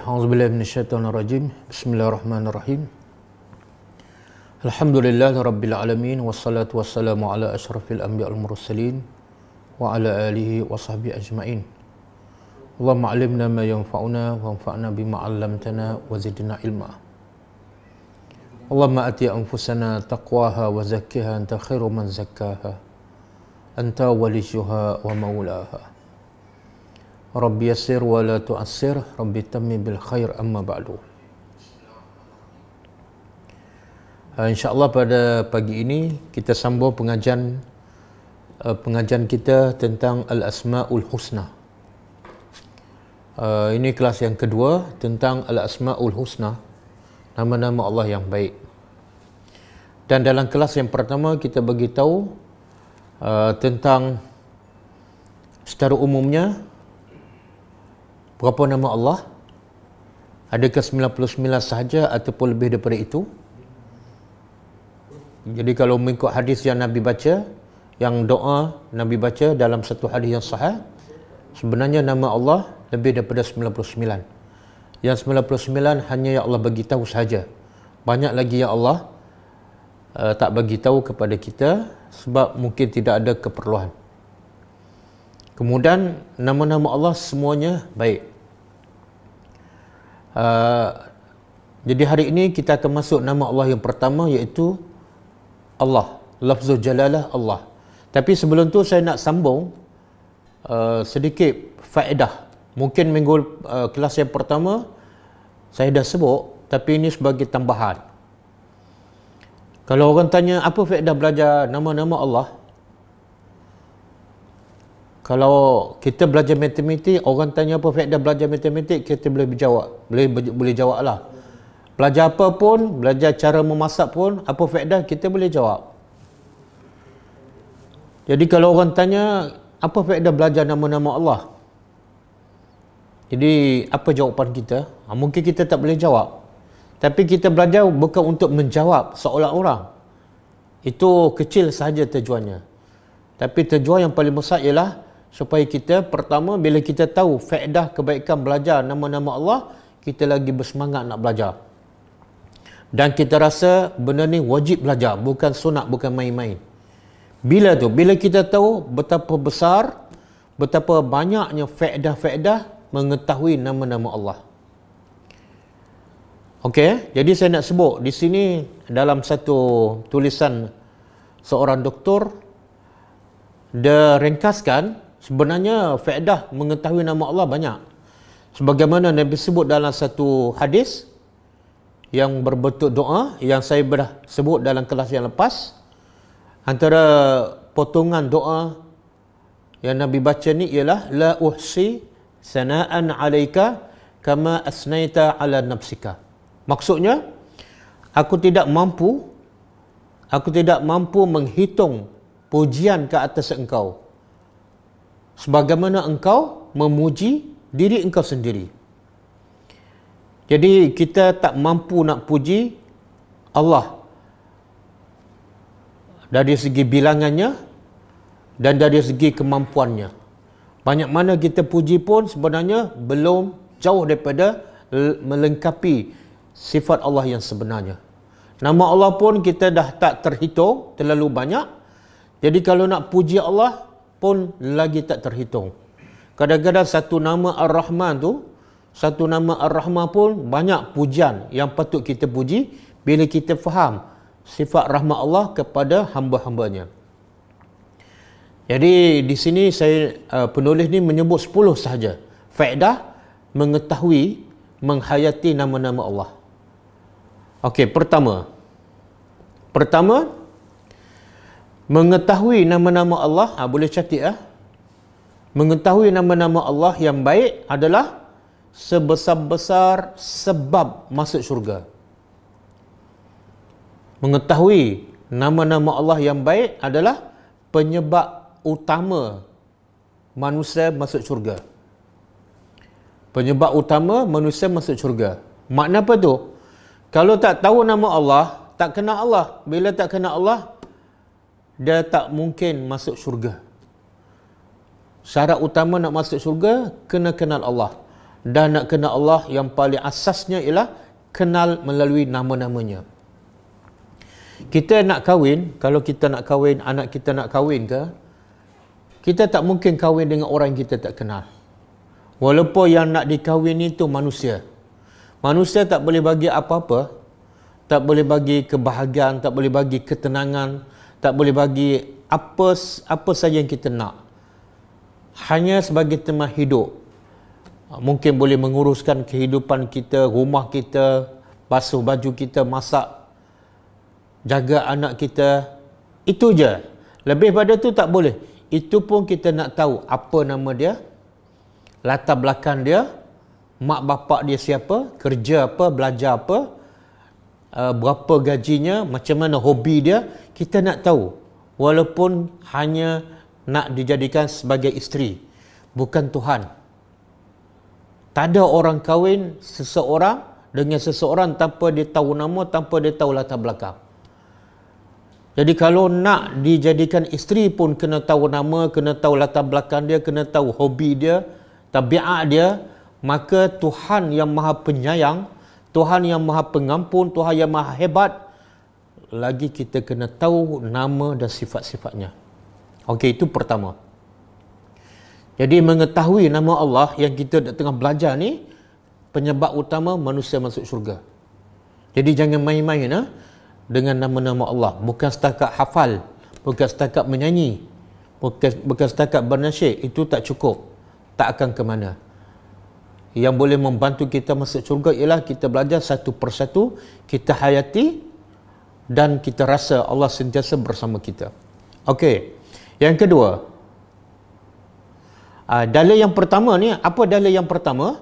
أعوذ بالله من الشيطان الرجيم بسم الله الرحمن الرحيم الحمد لله رب العالمين والصلاة والسلام على أشرف الأنبياء المرسلين وعلى آله وصحبه أجمعين اللهم علمنا ما ينفعنا وانفعنا بما علمتنا وزدنا علما اللهم أتي أنفسنا تقواها وزكها أنت خير من زكاها أنت وليها ومولاها Rabbi yassir wa la tu'assir Rabbi tammi bil khair amma ba'du ah, InsyaAllah pada pagi ini Kita sambung pengajian ah, Pengajian kita tentang Al-Asma'ul Husna ah, Ini kelas yang kedua Tentang Al-Asma'ul Husna Nama-nama Allah yang baik Dan dalam kelas yang pertama Kita bagi tahu Tentang Secara umumnya Berapa nama Allah? Adakah 99 sahaja ataupun lebih daripada itu? Jadi kalau mengikut hadis yang Nabi baca, yang doa Nabi baca dalam satu hadis yang sahih, sebenarnya nama Allah lebih daripada 99. Yang 99 hanya yang Allah bagi tahu sahaja. Banyak lagi yang Allah uh, tak bagi tahu kepada kita sebab mungkin tidak ada keperluan. Kemudian nama-nama Allah semuanya baik uh, jadi hari ini kita akan masuk nama Allah yang pertama iaitu Allah lafzul jalalah Allah tapi sebelum tu saya nak sambung uh, sedikit faedah mungkin minggu uh, kelas yang pertama saya dah sebut tapi ini sebagai tambahan kalau orang tanya apa faedah belajar nama-nama Allah kalau kita belajar matematik orang tanya apa faedah belajar matematik kita boleh jawab boleh boleh jawablah belajar apa pun belajar cara memasak pun apa faedah kita boleh jawab jadi kalau orang tanya apa faedah belajar nama-nama Allah jadi apa jawapan kita ha, mungkin kita tak boleh jawab tapi kita belajar bukan untuk menjawab seolah orang itu kecil sahaja tujuannya tapi tujuan yang paling besar ialah supaya kita pertama bila kita tahu faedah kebaikan belajar nama-nama Allah kita lagi bersemangat nak belajar dan kita rasa benda ni wajib belajar bukan sunat bukan main-main bila tu bila kita tahu betapa besar betapa banyaknya faedah-faedah mengetahui nama-nama Allah Okey, jadi saya nak sebut di sini dalam satu tulisan seorang doktor dia ringkaskan Sebenarnya faedah mengetahui nama Allah banyak. Sebagaimana Nabi sebut dalam satu hadis yang berbentuk doa yang saya dah sebut dalam kelas yang lepas antara potongan doa yang Nabi baca ni ialah la uhsi sana'an alaika kama asnaita ala nafsika. Maksudnya aku tidak mampu aku tidak mampu menghitung pujian ke atas engkau sebagaimana engkau memuji diri engkau sendiri. Jadi kita tak mampu nak puji Allah dari segi bilangannya dan dari segi kemampuannya. Banyak mana kita puji pun sebenarnya belum jauh daripada melengkapi sifat Allah yang sebenarnya. Nama Allah pun kita dah tak terhitung terlalu banyak. Jadi kalau nak puji Allah, pun lagi tak terhitung. Kadang-kadang satu nama Ar-Rahman tu, satu nama Ar-Rahman pun banyak pujian yang patut kita puji bila kita faham sifat rahmat Allah kepada hamba-hambanya. Jadi di sini saya uh, penulis ni menyebut 10 sahaja. Faedah mengetahui menghayati nama-nama Allah. Okey, pertama. Pertama, mengetahui nama-nama Allah ha, boleh catik ah ha? mengetahui nama-nama Allah yang baik adalah sebesar-besar sebab masuk syurga mengetahui nama-nama Allah yang baik adalah penyebab utama manusia masuk syurga penyebab utama manusia masuk syurga makna apa tu kalau tak tahu nama Allah tak kenal Allah bila tak kenal Allah dia tak mungkin masuk syurga. Syarat utama nak masuk syurga, kena kenal Allah. Dan nak kenal Allah yang paling asasnya ialah kenal melalui nama-namanya. Kita nak kahwin, kalau kita nak kahwin, anak kita nak kahwin ke, kita tak mungkin kahwin dengan orang yang kita tak kenal. Walaupun yang nak dikahwin itu manusia. Manusia tak boleh bagi apa-apa, tak boleh bagi kebahagiaan, tak boleh bagi ketenangan, tak boleh bagi apa apa saja yang kita nak hanya sebagai teman hidup mungkin boleh menguruskan kehidupan kita rumah kita basuh baju kita masak jaga anak kita itu je lebih pada tu tak boleh itu pun kita nak tahu apa nama dia latar belakang dia mak bapak dia siapa kerja apa belajar apa Uh, berapa gajinya, macam mana hobi dia, kita nak tahu. Walaupun hanya nak dijadikan sebagai isteri, bukan Tuhan. Tak ada orang kahwin seseorang dengan seseorang tanpa dia tahu nama, tanpa dia tahu latar belakang. Jadi kalau nak dijadikan isteri pun kena tahu nama, kena tahu latar belakang dia, kena tahu hobi dia, tabiat dia, maka Tuhan yang maha penyayang, Tuhan yang maha pengampun, Tuhan yang maha hebat, lagi kita kena tahu nama dan sifat-sifatnya. Okey, itu pertama. Jadi mengetahui nama Allah yang kita tengah belajar ni, penyebab utama manusia masuk syurga. Jadi jangan main-main eh, dengan nama-nama Allah. Bukan setakat hafal, bukan setakat menyanyi, bukan, bukan setakat bernasyik, itu tak cukup. Tak akan ke mana yang boleh membantu kita masuk syurga ialah kita belajar satu persatu kita hayati dan kita rasa Allah sentiasa bersama kita okey yang kedua uh, dalil yang pertama ni apa dalil yang pertama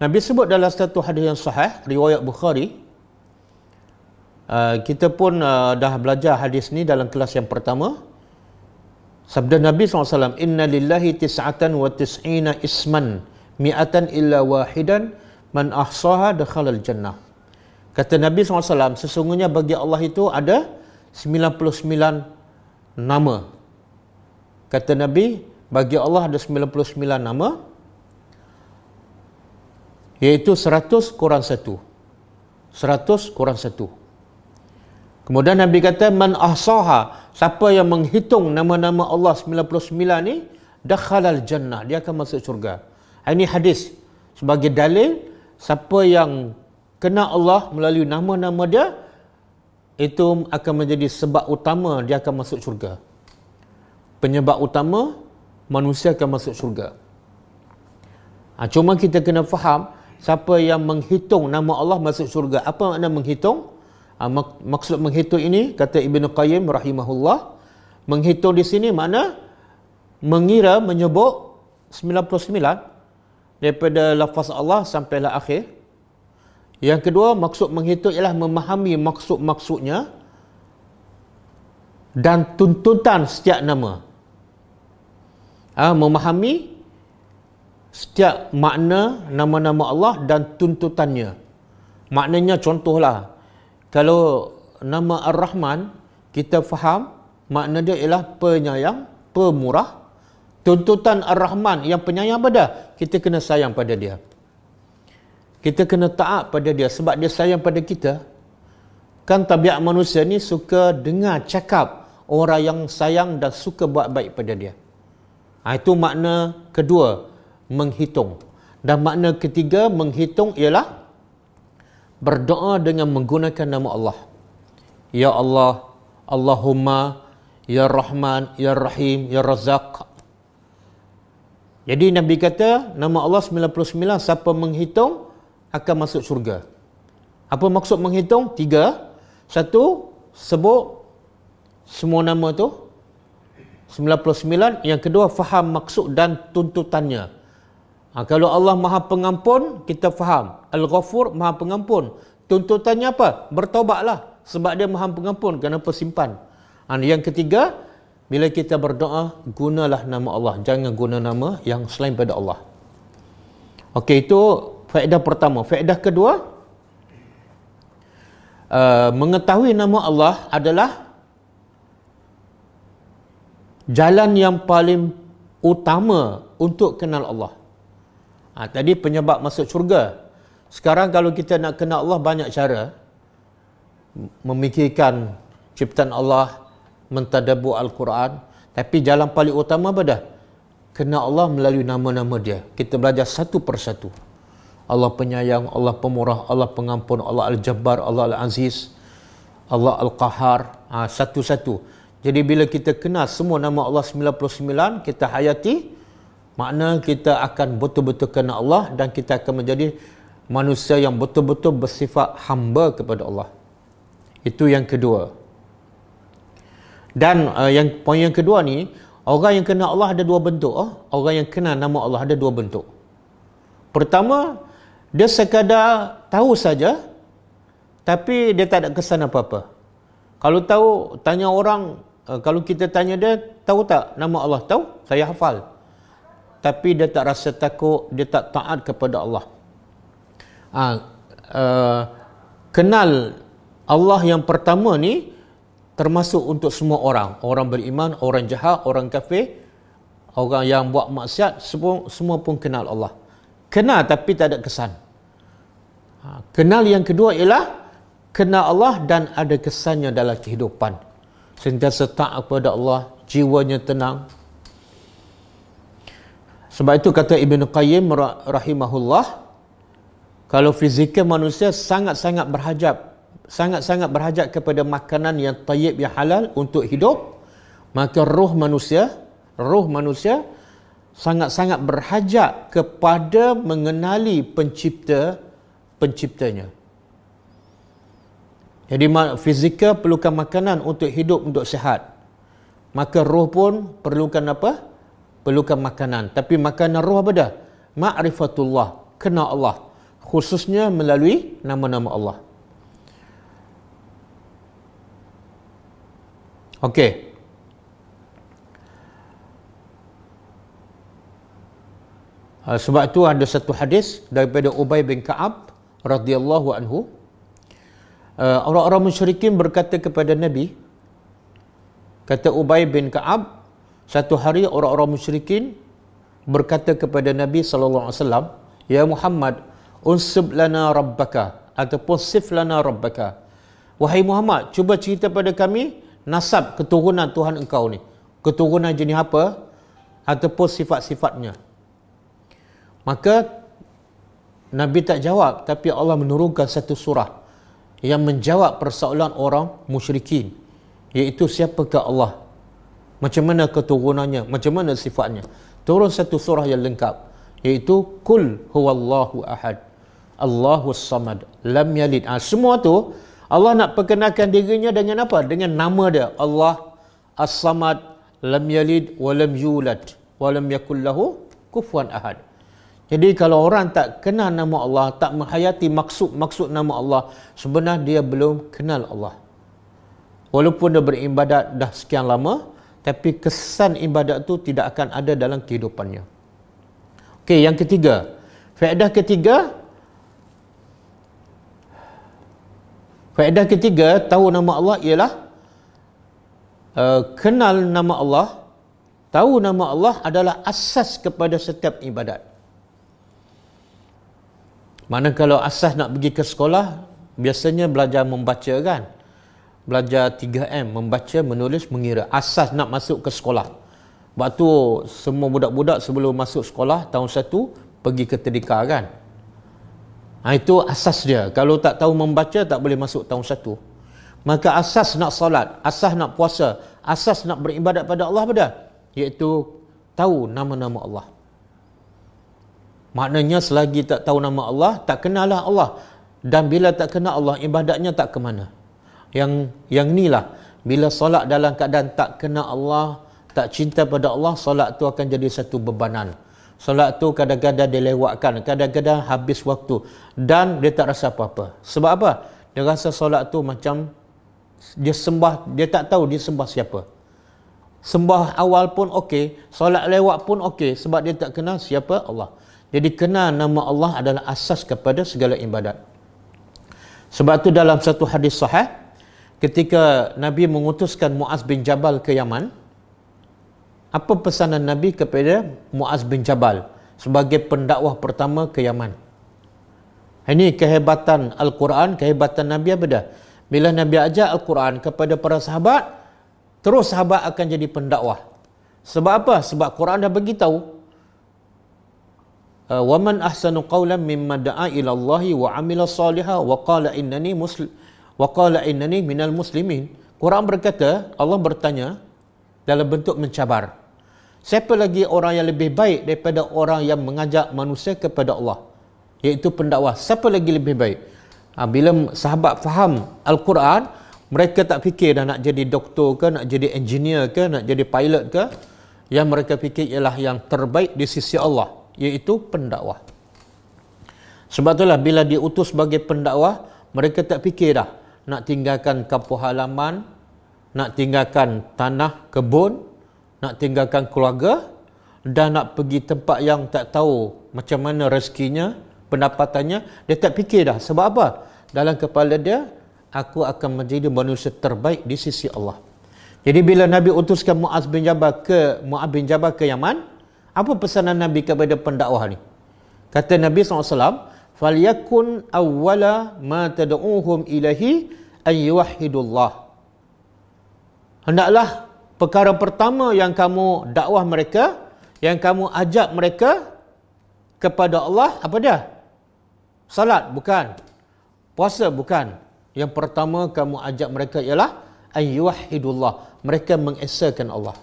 Nabi sebut dalam satu hadis yang sahih riwayat Bukhari Uh, kita pun uh, dah belajar hadis ni dalam kelas yang pertama. Sabda Nabi SAW, Inna lillahi tis'atan wa tis'ina isman mi'atan illa wahidan man ahsaha dakhalal jannah. Kata Nabi SAW, sesungguhnya bagi Allah itu ada 99 nama. Kata Nabi, bagi Allah ada 99 nama. Iaitu 100 kurang 1. 100 kurang 1. Kemudian Nabi kata, Man ahsaha, siapa yang menghitung nama-nama Allah 99 ni, dakhalal jannah, dia akan masuk syurga. Ah, ini hadis sebagai dalil siapa yang kena Allah melalui nama-nama dia itu akan menjadi sebab utama dia akan masuk syurga. Penyebab utama manusia akan masuk syurga. Ha, cuma kita kena faham siapa yang menghitung nama Allah masuk syurga. Apa makna menghitung? Ha, mak- maksud menghitung ini kata ibnu Qayyim rahimahullah. Menghitung di sini makna mengira menyebut 99 daripada lafaz Allah sampailah akhir. Yang kedua, maksud menghitung ialah memahami maksud-maksudnya dan tuntutan setiap nama. Ha, memahami setiap makna nama-nama Allah dan tuntutannya. Maknanya contohlah, kalau nama Ar-Rahman, kita faham makna dia ialah penyayang, pemurah, Tuntutan Ar-Rahman yang penyayang pada kita kena sayang pada dia. Kita kena taat pada dia sebab dia sayang pada kita. Kan tabiat manusia ni suka dengar cakap orang yang sayang dan suka buat baik pada dia. Ha, itu makna kedua menghitung. Dan makna ketiga menghitung ialah berdoa dengan menggunakan nama Allah. Ya Allah, Allahumma, Ya Rahman, Ya Rahim, Ya Razak, jadi Nabi kata nama Allah 99 siapa menghitung akan masuk syurga. Apa maksud menghitung? Tiga. Satu, sebut semua nama tu. 99. Yang kedua, faham maksud dan tuntutannya. Ha, kalau Allah maha pengampun, kita faham. Al-Ghafur maha pengampun. Tuntutannya apa? Bertobatlah. Sebab dia maha pengampun. Kenapa simpan? Ha, yang ketiga, bila kita berdoa, gunalah nama Allah. Jangan guna nama yang selain pada Allah. Okey, itu faedah pertama. Faedah kedua, uh, mengetahui nama Allah adalah jalan yang paling utama untuk kenal Allah. Ha, tadi penyebab masuk syurga. Sekarang kalau kita nak kenal Allah, banyak cara. Memikirkan ciptaan Allah, mentadabur Al-Quran tapi jalan paling utama apa dah? kena Allah melalui nama-nama dia kita belajar satu persatu Allah penyayang, Allah pemurah, Allah pengampun Allah Al-Jabbar, Allah Al-Aziz Allah Al-Qahar ha, satu-satu jadi bila kita kenal semua nama Allah 99 kita hayati makna kita akan betul-betul kena Allah dan kita akan menjadi manusia yang betul-betul bersifat hamba kepada Allah itu yang kedua. Dan uh, yang poin yang kedua ni, orang yang kenal Allah ada dua bentuk. Oh. Orang yang kenal nama Allah ada dua bentuk. Pertama, dia sekadar tahu saja tapi dia tak ada kesan apa-apa. Kalau tahu tanya orang, uh, kalau kita tanya dia, tahu tak nama Allah? Tahu? Saya hafal. Tapi dia tak rasa takut, dia tak taat kepada Allah. Ha, uh, kenal Allah yang pertama ni termasuk untuk semua orang orang beriman orang jahat orang kafir orang yang buat maksiat semua semua pun kenal Allah kenal tapi tak ada kesan ha, kenal yang kedua ialah kenal Allah dan ada kesannya dalam kehidupan sentiasa taat kepada Allah jiwanya tenang sebab itu kata Ibn Qayyim rahimahullah kalau fizikal manusia sangat-sangat berhajab sangat-sangat berhajat kepada makanan yang tayyib yang halal untuk hidup maka roh manusia roh manusia sangat-sangat berhajat kepada mengenali pencipta penciptanya jadi fizikal perlukan makanan untuk hidup untuk sihat maka roh pun perlukan apa perlukan makanan tapi makanan roh apa dah ma'rifatullah kena Allah khususnya melalui nama-nama Allah Okey. Ha, sebab tu ada satu hadis daripada Ubay bin Ka'ab radhiyallahu anhu. Ha, orang-orang musyrikin berkata kepada Nabi, kata Ubay bin Ka'ab, satu hari orang-orang musyrikin berkata kepada Nabi sallallahu alaihi wasallam, "Ya Muhammad, unsib lana rabbaka ataupun sif lana rabbaka." Wahai Muhammad, cuba cerita pada kami nasab keturunan Tuhan engkau ni. Keturunan jenis apa? Ataupun sifat-sifatnya. Maka Nabi tak jawab tapi Allah menurunkan satu surah yang menjawab persoalan orang musyrikin iaitu siapakah Allah? Macam mana keturunannya? Macam mana sifatnya? Turun satu surah yang lengkap iaitu kul huwallahu ahad. Allahus samad. Lam yalid. Ha, semua tu Allah nak perkenalkan dirinya dengan apa? Dengan nama dia. Allah As-Samad Lam Yalid Wa Lam Yulad Wa Lam Yakullahu Kufuan Ahad. Jadi kalau orang tak kenal nama Allah, tak menghayati maksud-maksud nama Allah, sebenarnya dia belum kenal Allah. Walaupun dia beribadat dah sekian lama, tapi kesan ibadat tu tidak akan ada dalam kehidupannya. Okey, yang ketiga. Faedah ketiga, Faedah ketiga tahu nama Allah ialah uh, kenal nama Allah. Tahu nama Allah adalah asas kepada setiap ibadat. Mana kalau asas nak pergi ke sekolah, biasanya belajar membaca kan? Belajar 3M, membaca, menulis, mengira. Asas nak masuk ke sekolah. Waktu semua budak-budak sebelum masuk sekolah tahun satu, pergi ke tedika kan? Ha, itu asas dia. Kalau tak tahu membaca, tak boleh masuk tahun satu. Maka asas nak solat, asas nak puasa, asas nak beribadat pada Allah pada. Iaitu tahu nama-nama Allah. Maknanya selagi tak tahu nama Allah, tak kenalah Allah. Dan bila tak kenal Allah, ibadatnya tak ke mana. Yang yang lah, bila solat dalam keadaan tak kenal Allah, tak cinta pada Allah, solat tu akan jadi satu bebanan solat tu kadang-kadang dilewatkan kadang-kadang habis waktu dan dia tak rasa apa-apa sebab apa dia rasa solat tu macam dia sembah dia tak tahu dia sembah siapa sembah awal pun okey solat lewat pun okey sebab dia tak kenal siapa Allah jadi kenal nama Allah adalah asas kepada segala ibadat sebab tu dalam satu hadis sahih ketika Nabi mengutuskan Muaz bin Jabal ke Yaman apa pesanan Nabi kepada Muaz bin Jabal sebagai pendakwah pertama ke Yaman? Ini kehebatan Al-Quran, kehebatan Nabi apa dah? Bila Nabi ajak Al-Quran kepada para sahabat, terus sahabat akan jadi pendakwah. Sebab apa? Sebab Quran dah beritahu. Ah, wa man ahsanu qawlan mimma da'a ila Allahi wa amila saliha wa qala innani muslim wa qala innani minal muslimin. Quran berkata, Allah bertanya, dalam bentuk mencabar. Siapa lagi orang yang lebih baik daripada orang yang mengajak manusia kepada Allah? Iaitu pendakwah. Siapa lagi lebih baik? Ha, bila sahabat faham Al-Quran, mereka tak fikir dah nak jadi doktor ke, nak jadi engineer ke, nak jadi pilot ke. Yang mereka fikir ialah yang terbaik di sisi Allah. Iaitu pendakwah. Sebab itulah bila diutus sebagai pendakwah, mereka tak fikir dah nak tinggalkan kampung halaman, nak tinggalkan tanah kebun, nak tinggalkan keluarga dan nak pergi tempat yang tak tahu macam mana rezekinya, pendapatannya, dia tak fikir dah. Sebab apa? Dalam kepala dia, aku akan menjadi manusia terbaik di sisi Allah. Jadi bila Nabi utuskan Muaz bin Jabal ke Muaz bin Jabal ke Yaman, apa pesanan Nabi kepada pendakwah ni? Kata Nabi SAW, فَلْيَكُنْ أَوَّلَ مَا تَدْعُوهُمْ إِلَهِ أَنْ يُوَحِّدُ hendaklah perkara pertama yang kamu dakwah mereka, yang kamu ajak mereka kepada Allah, apa dia? Salat, bukan. Puasa, bukan. Yang pertama kamu ajak mereka ialah ayyuhidullah. Mereka mengesakan Allah.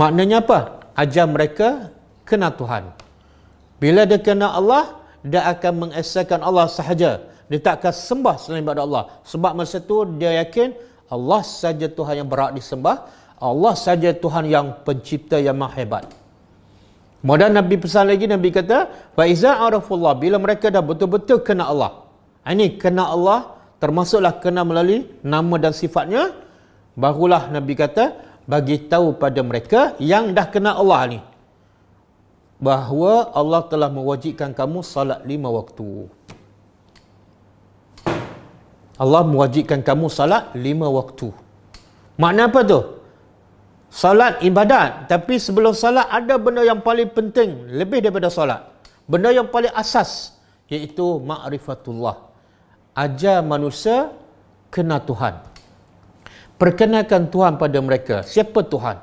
Maknanya apa? Ajar mereka kena Tuhan. Bila dia kena Allah, dia akan mengesakan Allah sahaja. Dia tak akan sembah selain daripada Allah. Sebab masa tu dia yakin Allah saja Tuhan yang berhak disembah. Allah saja Tuhan yang pencipta yang maha hebat. Kemudian Nabi pesan lagi, Nabi kata, Faiza arafullah, bila mereka dah betul-betul kena Allah. Ha, ini kena Allah, termasuklah kena melalui nama dan sifatnya. Barulah Nabi kata, bagi tahu pada mereka yang dah kena Allah ni. Bahawa Allah telah mewajibkan kamu salat lima waktu. Allah mewajibkan kamu salat lima waktu. Makna apa tu? Salat ibadat. Tapi sebelum salat ada benda yang paling penting. Lebih daripada salat. Benda yang paling asas. Iaitu ma'rifatullah. Ajar manusia kena Tuhan. Perkenalkan Tuhan pada mereka. Siapa Tuhan?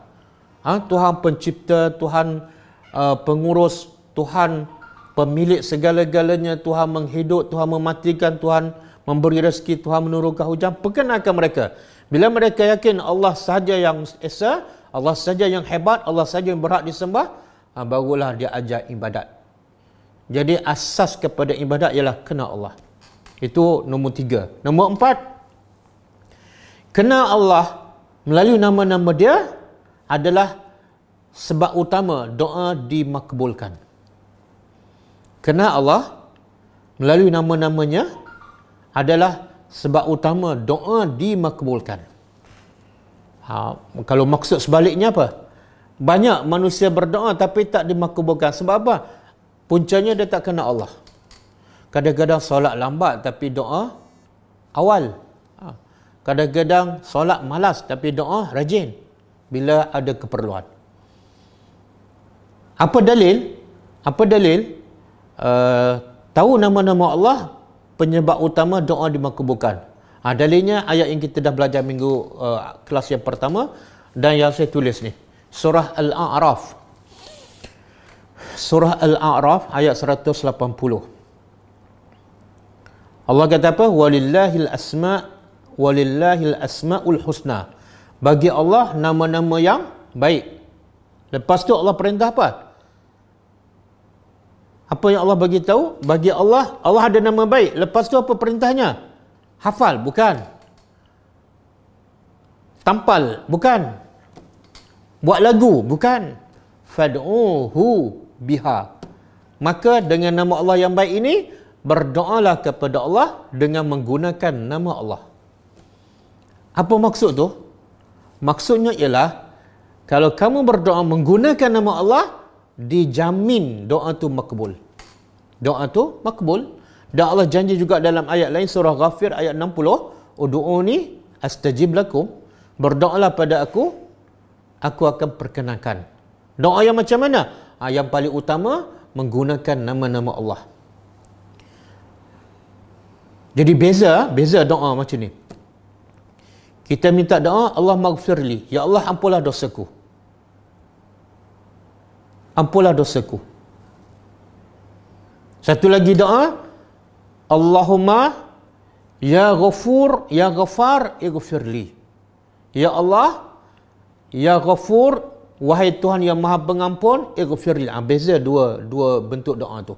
Ha? Tuhan pencipta, Tuhan uh, pengurus, Tuhan pemilik segala-galanya, Tuhan menghidup, Tuhan mematikan, Tuhan... Uh, memberi rezeki Tuhan menurunkan hujan, perkenalkan mereka. Bila mereka yakin Allah saja yang esa, Allah saja yang hebat, Allah saja yang berhak disembah, ah, barulah dia ajar ibadat. Jadi asas kepada ibadat ialah kenal Allah. Itu nombor tiga. Nombor empat, kenal Allah melalui nama-nama dia adalah sebab utama doa dimakbulkan. Kenal Allah melalui nama-namanya adalah sebab utama doa dimakbulkan. Ha, kalau maksud sebaliknya apa? Banyak manusia berdoa tapi tak dimakbulkan. Sebab apa? Puncanya dia tak kena Allah. Kadang-kadang solat lambat tapi doa awal. Ha. Kadang-kadang solat malas tapi doa rajin. Bila ada keperluan. Apa dalil? Apa dalil? Uh, tahu nama-nama Allah penyebab utama doa dimakbulkan. Ha, dalilnya ayat yang kita dah belajar minggu uh, kelas yang pertama dan yang saya tulis ni. Surah Al-A'raf. Surah Al-A'raf ayat 180. Allah kata apa? Walillahil asma walillahil asmaul husna. Bagi Allah nama-nama yang baik. Lepas tu Allah perintah apa? Apa yang Allah bagi tahu? Bagi Allah, Allah ada nama baik. Lepas tu apa perintahnya? Hafal, bukan. Tampal, bukan. Buat lagu, bukan. Fad'uhu biha. Maka dengan nama Allah yang baik ini, berdoalah kepada Allah dengan menggunakan nama Allah. Apa maksud tu? Maksudnya ialah, kalau kamu berdoa menggunakan nama Allah, dijamin doa tu makbul. Doa tu makbul. Dan Allah janji juga dalam ayat lain surah Ghafir ayat 60, "Ud'uni astajib lakum." Berdoalah pada aku, aku akan perkenankan. Doa yang macam mana? Ha, yang paling utama menggunakan nama-nama Allah. Jadi beza, beza doa macam ni. Kita minta doa, Allah maghfirli. Ya Allah ampunlah dosaku ampunlah dosaku. Satu lagi doa, Allahumma ya ghafur ya ghafar ighfirli. Ya Allah, ya ghafur wahai Tuhan yang Maha Pengampun ighfirli. Ah beza dua dua bentuk doa tu.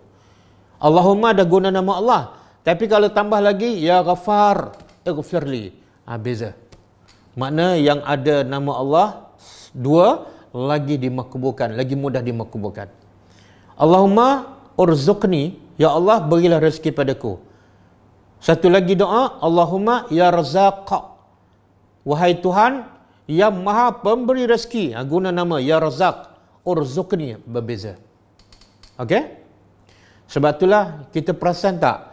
Allahumma ada guna nama Allah, tapi kalau tambah lagi ya ghafar ighfirli. Ah beza. Makna yang ada nama Allah dua lagi dimakbulkan, lagi mudah dimakbulkan. Allahumma urzuqni, ya Allah berilah rezeki padaku. Satu lagi doa, Allahumma ya razaq. Wahai Tuhan yang Maha pemberi rezeki, ha, guna nama ya razaq urzuqni berbeza. Okey? Sebab itulah kita perasan tak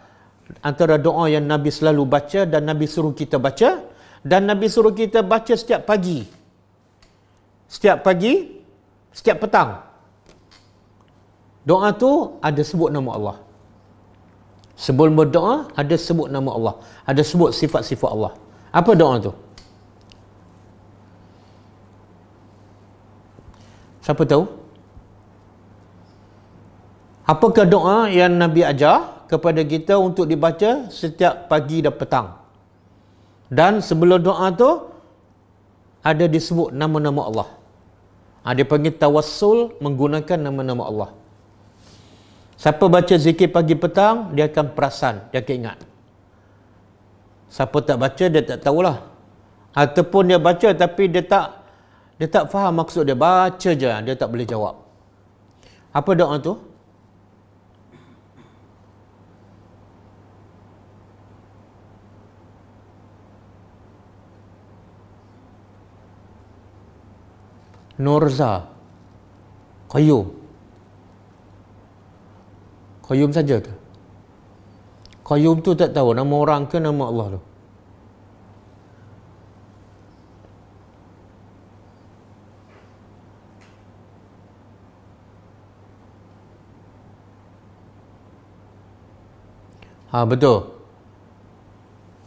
antara doa yang Nabi selalu baca dan Nabi suruh kita baca dan Nabi suruh kita baca setiap pagi setiap pagi, setiap petang. Doa tu ada sebut nama Allah. Sebelum berdoa, ada sebut nama Allah. Ada sebut sifat-sifat Allah. Apa doa tu? Siapa tahu? Apakah doa yang Nabi ajar kepada kita untuk dibaca setiap pagi dan petang? Dan sebelum doa tu ada disebut nama-nama Allah. Ha, dia panggil tawassul menggunakan nama-nama Allah. Siapa baca zikir pagi petang, dia akan perasan, dia akan ingat. Siapa tak baca, dia tak tahulah. Ataupun dia baca tapi dia tak dia tak faham maksud dia. Baca je, dia tak boleh jawab. Apa doa tu? Nurza Qayyum Qayyum saja ke Qayyum tu tak tahu nama orang ke nama Allah tu Ha, betul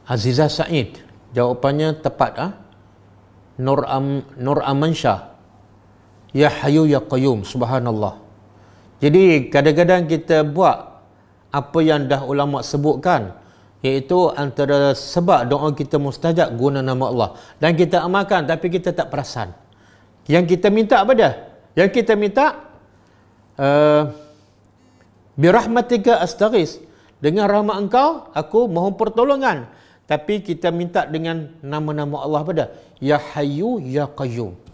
Azizah Said Jawapannya tepat ah ha? Nur Am Nur Amansyah Ya Hayu Ya Qayyum Subhanallah Jadi kadang-kadang kita buat Apa yang dah ulama sebutkan Iaitu antara sebab doa kita mustajab guna nama Allah Dan kita amalkan tapi kita tak perasan Yang kita minta apa dia? Yang kita minta uh, Birahmatika astaghis Dengan rahmat engkau aku mohon pertolongan Tapi kita minta dengan nama-nama Allah apa dia? Ya Hayu Ya Qayyum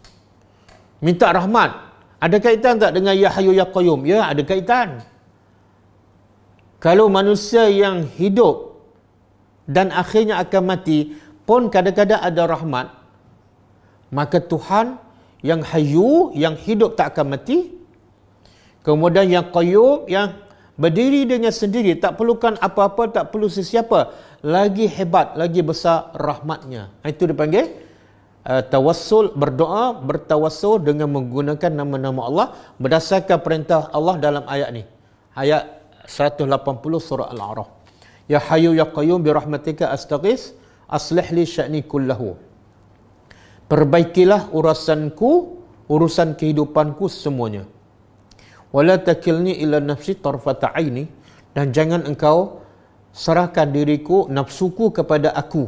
minta rahmat ada kaitan tak dengan ya hayyu ya qayyum ya ada kaitan kalau manusia yang hidup dan akhirnya akan mati pun kadang-kadang ada rahmat maka Tuhan yang hayu yang hidup tak akan mati kemudian yang qayyum yang berdiri dengan sendiri tak perlukan apa-apa tak perlu sesiapa lagi hebat lagi besar rahmatnya itu dipanggil uh, tawassul berdoa bertawassul dengan menggunakan nama-nama Allah berdasarkan perintah Allah dalam ayat ni ayat 180 surah al-a'raf ya hayyu ya qayyum bi rahmatika astaghis aslih li sya'ni kullahu perbaikilah urusanku urusan kehidupanku semuanya wala takilni ila nafsi tarfata aini dan jangan engkau serahkan diriku nafsuku kepada aku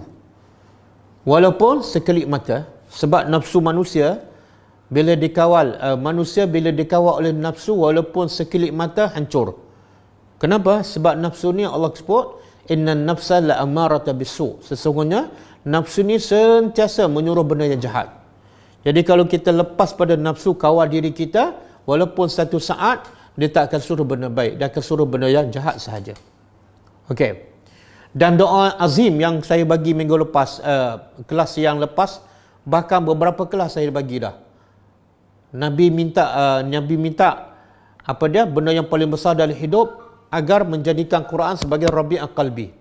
walaupun sekelip mata sebab nafsu manusia bila dikawal uh, manusia bila dikawal oleh nafsu walaupun sekelip mata hancur kenapa sebab nafsu ni Allah sebut innan nafsa la amarata bisu sesungguhnya nafsu ni sentiasa menyuruh benda yang jahat jadi kalau kita lepas pada nafsu kawal diri kita walaupun satu saat dia tak akan suruh benda baik dia akan suruh benda yang jahat sahaja okey dan doa azim yang saya bagi minggu lepas uh, kelas yang lepas bahkan beberapa kelas saya bagi dah nabi minta uh, nabi minta apa dia benda yang paling besar dalam hidup agar menjadikan Quran sebagai rabi' qalbi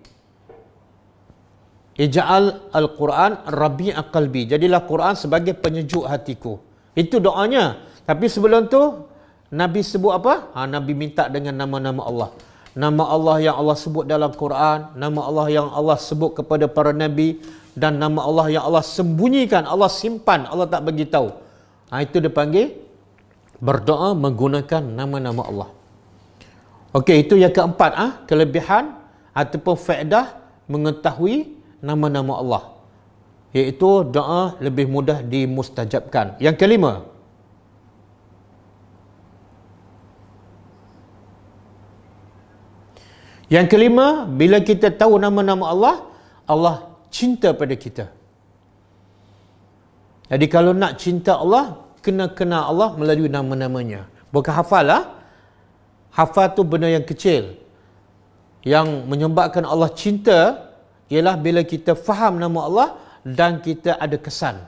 ija'al al-Quran rabi' qalbi jadilah Quran sebagai penyejuk hatiku itu doanya tapi sebelum tu nabi sebut apa ha, nabi minta dengan nama-nama Allah nama Allah yang Allah sebut dalam Quran, nama Allah yang Allah sebut kepada para nabi dan nama Allah yang Allah sembunyikan, Allah simpan, Allah tak bagi Ha, itu dia panggil berdoa menggunakan nama-nama Allah. Okey, itu yang keempat ah, ha? kelebihan ataupun faedah mengetahui nama-nama Allah. Iaitu doa lebih mudah dimustajabkan. Yang kelima, Yang kelima, bila kita tahu nama-nama Allah, Allah cinta pada kita. Jadi kalau nak cinta Allah, kena kenal Allah melalui nama-namanya. Bukan hafal lah. Hafal tu benda yang kecil. Yang menyebabkan Allah cinta, ialah bila kita faham nama Allah dan kita ada kesan.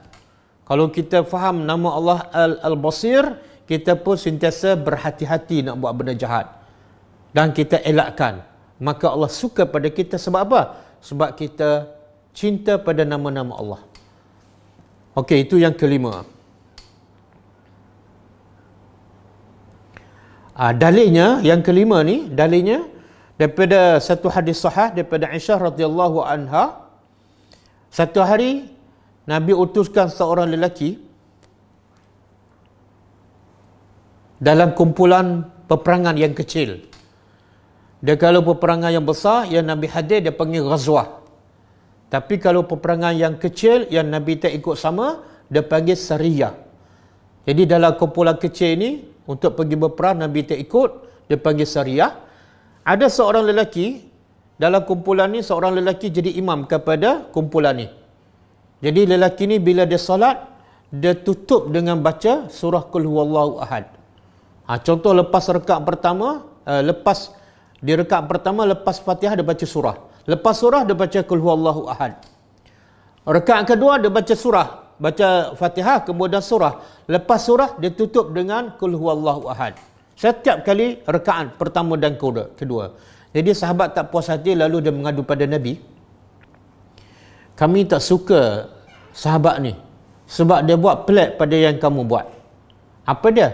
Kalau kita faham nama Allah Al-Basir, kita pun sentiasa berhati-hati nak buat benda jahat. Dan kita elakkan maka Allah suka pada kita sebab apa? Sebab kita cinta pada nama-nama Allah. Okey, itu yang kelima. Ah dalilnya yang kelima ni, dalilnya daripada satu hadis sahih daripada Aisyah radhiyallahu anha. Satu hari Nabi utuskan seorang lelaki dalam kumpulan peperangan yang kecil. Dia kalau peperangan yang besar, yang Nabi hadir, dia panggil Ghazwah. Tapi kalau peperangan yang kecil, yang Nabi tak ikut sama, dia panggil Sariyah. Jadi dalam kumpulan kecil ini, untuk pergi berperang, Nabi tak ikut, dia panggil Sariyah. Ada seorang lelaki, dalam kumpulan ini seorang lelaki jadi imam kepada kumpulan ini. Jadi lelaki ini bila dia salat, dia tutup dengan baca surah Qul Huwallahu Ahad. Ha, contoh lepas rekat pertama, uh, lepas... Di rekat pertama lepas Fatihah dia baca surah. Lepas surah dia baca Qul huwallahu ahad. Rekat kedua dia baca surah, baca Fatihah kemudian surah. Lepas surah dia tutup dengan Qul huwallahu ahad. Setiap kali rekaan pertama dan kedua. Jadi sahabat tak puas hati lalu dia mengadu pada Nabi. Kami tak suka sahabat ni sebab dia buat pelat pada yang kamu buat. Apa dia?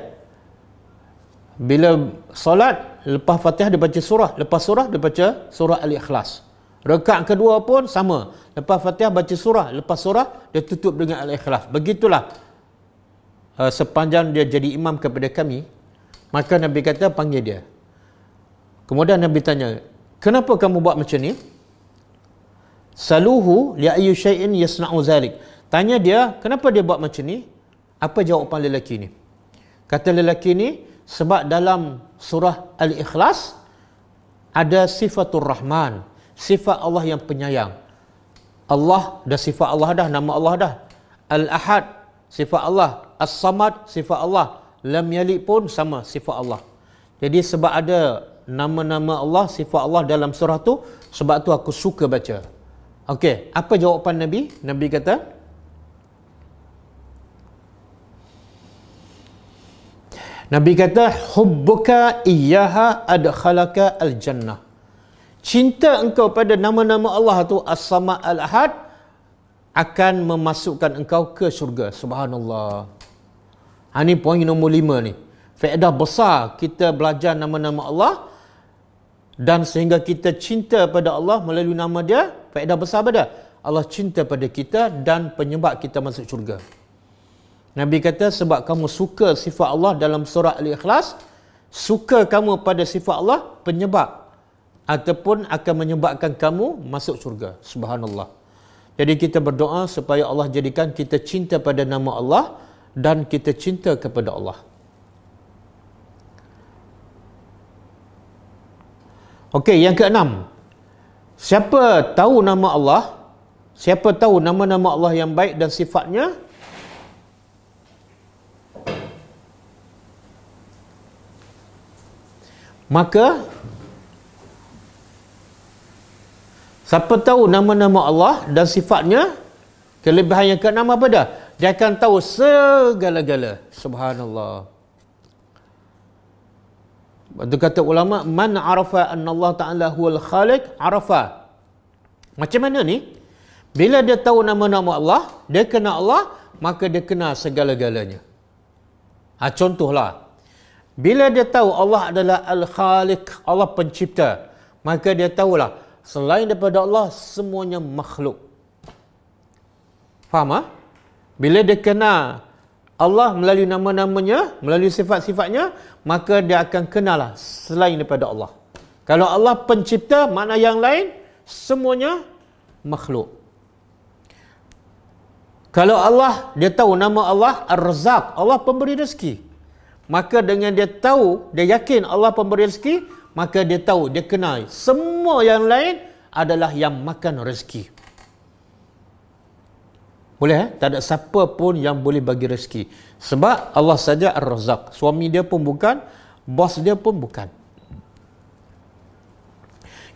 Bila solat lepas Fatihah dia baca surah, lepas surah dia baca surah Al-Ikhlas. Rekat kedua pun sama. Lepas Fatihah baca surah, lepas surah dia tutup dengan Al-Ikhlas. Begitulah uh, sepanjang dia jadi imam kepada kami, maka Nabi kata panggil dia. Kemudian Nabi tanya, "Kenapa kamu buat macam ni?" Saluhu li ayyi shay'in yasna'u zalik. Tanya dia, "Kenapa dia buat macam ni?" Apa jawapan lelaki ni? Kata lelaki ni, sebab dalam surah Al-Ikhlas ada sifatul Rahman, sifat Allah yang penyayang. Allah dah sifat Allah dah, nama Allah dah. Al-Ahad, sifat Allah. As-Samad, sifat Allah. Lam Yalik pun sama, sifat Allah. Jadi sebab ada nama-nama Allah, sifat Allah dalam surah tu, sebab tu aku suka baca. Okey, apa jawapan Nabi? Nabi kata, Nabi kata hubbuka iyyaha adkhalaka al-jannah. Cinta engkau pada nama-nama Allah tu As-Sama Al-Ahad akan memasukkan engkau ke syurga. Subhanallah. Ha ni poin nombor lima ni. Faedah besar kita belajar nama-nama Allah dan sehingga kita cinta pada Allah melalui nama dia. Faedah besar pada Allah cinta pada kita dan penyebab kita masuk syurga. Nabi kata sebab kamu suka sifat Allah dalam surah Al-Ikhlas, suka kamu pada sifat Allah penyebab ataupun akan menyebabkan kamu masuk syurga. Subhanallah. Jadi kita berdoa supaya Allah jadikan kita cinta pada nama Allah dan kita cinta kepada Allah. Okey, yang keenam. Siapa tahu nama Allah? Siapa tahu nama-nama Allah yang baik dan sifatnya? maka siapa tahu nama-nama Allah dan sifatnya kelebihan yang keenam apa dah dia akan tahu segala-gala subhanallah Waktu kata ulama man arafa anallah ta'ala huwal khaliq arafa macam mana ni bila dia tahu nama-nama Allah dia kenal Allah maka dia kenal segala-galanya ha, contohlah bila dia tahu Allah adalah Al-Khaliq, Allah pencipta, maka dia tahulah selain daripada Allah, semuanya makhluk. Faham? Ha? Bila dia kenal Allah melalui nama-namanya, melalui sifat-sifatnya, maka dia akan kenalah selain daripada Allah. Kalau Allah pencipta, makna yang lain, semuanya makhluk. Kalau Allah, dia tahu nama Allah, Ar-Razak, Allah pemberi rezeki. Maka dengan dia tahu, dia yakin Allah pemberi rezeki, maka dia tahu, dia kenal semua yang lain adalah yang makan rezeki. Boleh eh? Tak ada siapa pun yang boleh bagi rezeki. Sebab Allah saja ar-razak. Suami dia pun bukan, bos dia pun bukan.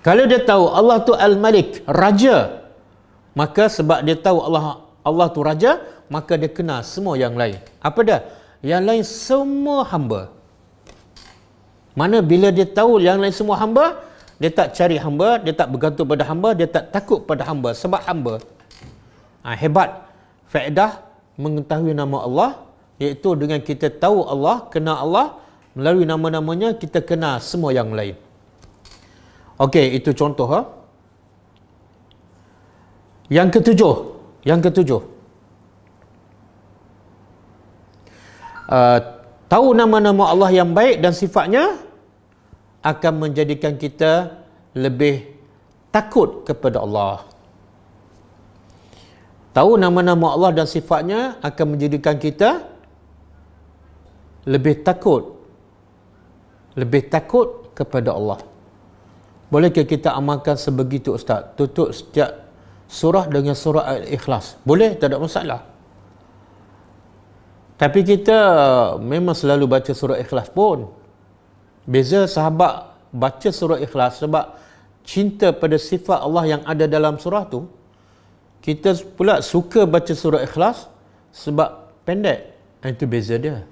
Kalau dia tahu Allah tu al-malik, raja, maka sebab dia tahu Allah Allah tu raja, maka dia kenal semua yang lain. Apa dah? yang lain semua hamba mana bila dia tahu yang lain semua hamba dia tak cari hamba dia tak bergantung pada hamba dia tak takut pada hamba sebab hamba ha, hebat faedah mengetahui nama Allah iaitu dengan kita tahu Allah kenal Allah melalui nama-namanya kita kenal semua yang lain Okey, itu contoh ha? yang ketujuh yang ketujuh Uh, tahu nama-nama Allah yang baik dan sifatnya akan menjadikan kita lebih takut kepada Allah. Tahu nama-nama Allah dan sifatnya akan menjadikan kita lebih takut. Lebih takut kepada Allah. Bolehkah kita amalkan sebegitu Ustaz? Tutup setiap surah dengan surah Al-Ikhlas. Boleh? Tak ada masalah. Tapi kita memang selalu baca surah ikhlas pun. Beza sahabat baca surah ikhlas sebab cinta pada sifat Allah yang ada dalam surah tu. Kita pula suka baca surah ikhlas sebab pendek. Itu beza dia.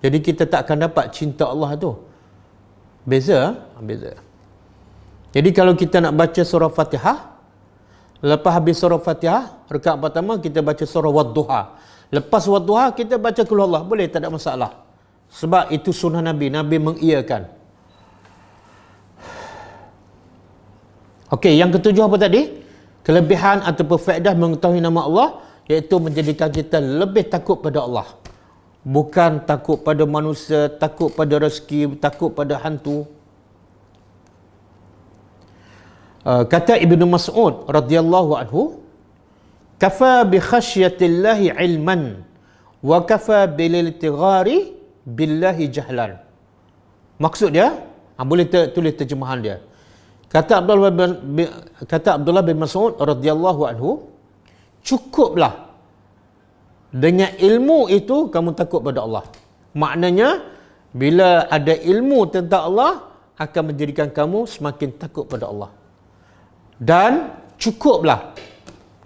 Jadi kita tak akan dapat cinta Allah tu. Beza, ha? beza. Jadi kalau kita nak baca surah Fatihah, lepas habis surah Fatihah, rekat pertama kita baca surah Wadduha. Lepas waktu duha kita baca keluar Allah boleh tak ada masalah. Sebab itu sunnah Nabi. Nabi mengiyakan. Okey, yang ketujuh apa tadi? Kelebihan ataupun faedah mengetahui nama Allah iaitu menjadikan kita lebih takut pada Allah. Bukan takut pada manusia, takut pada rezeki, takut pada hantu. Uh, kata Ibnu Mas'ud radhiyallahu anhu, kafa bi khasyatillahi ilman wa kafa bil iltighari billahi jahlan maksud dia ha, boleh ter, tulis terjemahan dia kata Abdullah bin kata Abdullah bin Mas'ud radhiyallahu anhu cukuplah dengan ilmu itu kamu takut pada Allah maknanya bila ada ilmu tentang Allah akan menjadikan kamu semakin takut pada Allah dan cukuplah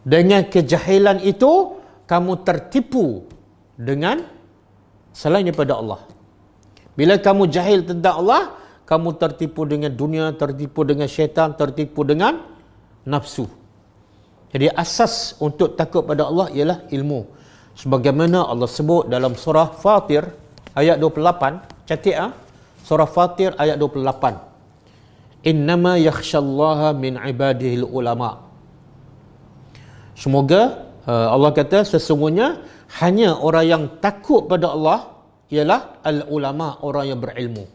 dengan kejahilan itu kamu tertipu dengan selain daripada Allah. Bila kamu jahil tentang Allah, kamu tertipu dengan dunia, tertipu dengan syaitan, tertipu dengan nafsu. Jadi asas untuk takut pada Allah ialah ilmu. Sebagaimana Allah sebut dalam surah Fatir ayat 28, cantik ah. Ha? Surah Fatir ayat 28. Innama yakhshallaha min ibadihi ulama'. Semoga uh, Allah kata sesungguhnya hanya orang yang takut pada Allah ialah al-ulama orang yang berilmu.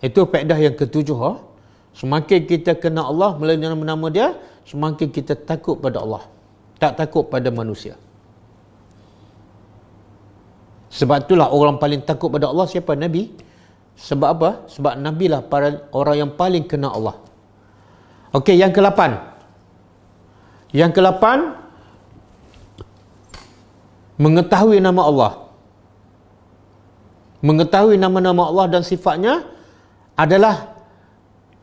Itu faedah yang ketujuh. Ha? Semakin kita kenal Allah melalui nama-nama dia, semakin kita takut pada Allah. Tak takut pada manusia. Sebab itulah orang paling takut pada Allah siapa? Nabi. Sebab apa? Sebab Nabi lah orang yang paling kenal Allah. Okey, yang ke-8. Yang kelapan Mengetahui nama Allah Mengetahui nama-nama Allah dan sifatnya Adalah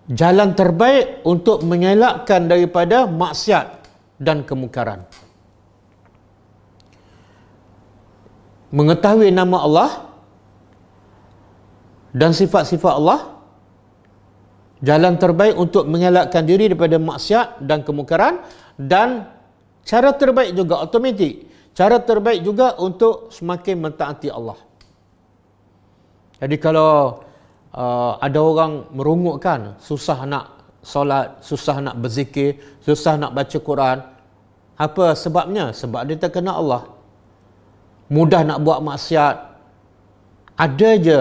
Jalan terbaik untuk mengelakkan daripada maksiat dan kemukaran Mengetahui nama Allah Dan sifat-sifat Allah Jalan terbaik untuk mengelakkan diri daripada maksiat dan kemukaran dan cara terbaik juga automatik cara terbaik juga untuk semakin mentaati Allah jadi kalau uh, ada orang merungutkan susah nak solat susah nak berzikir susah nak baca Quran apa sebabnya sebab dia tak kena Allah mudah nak buat maksiat ada je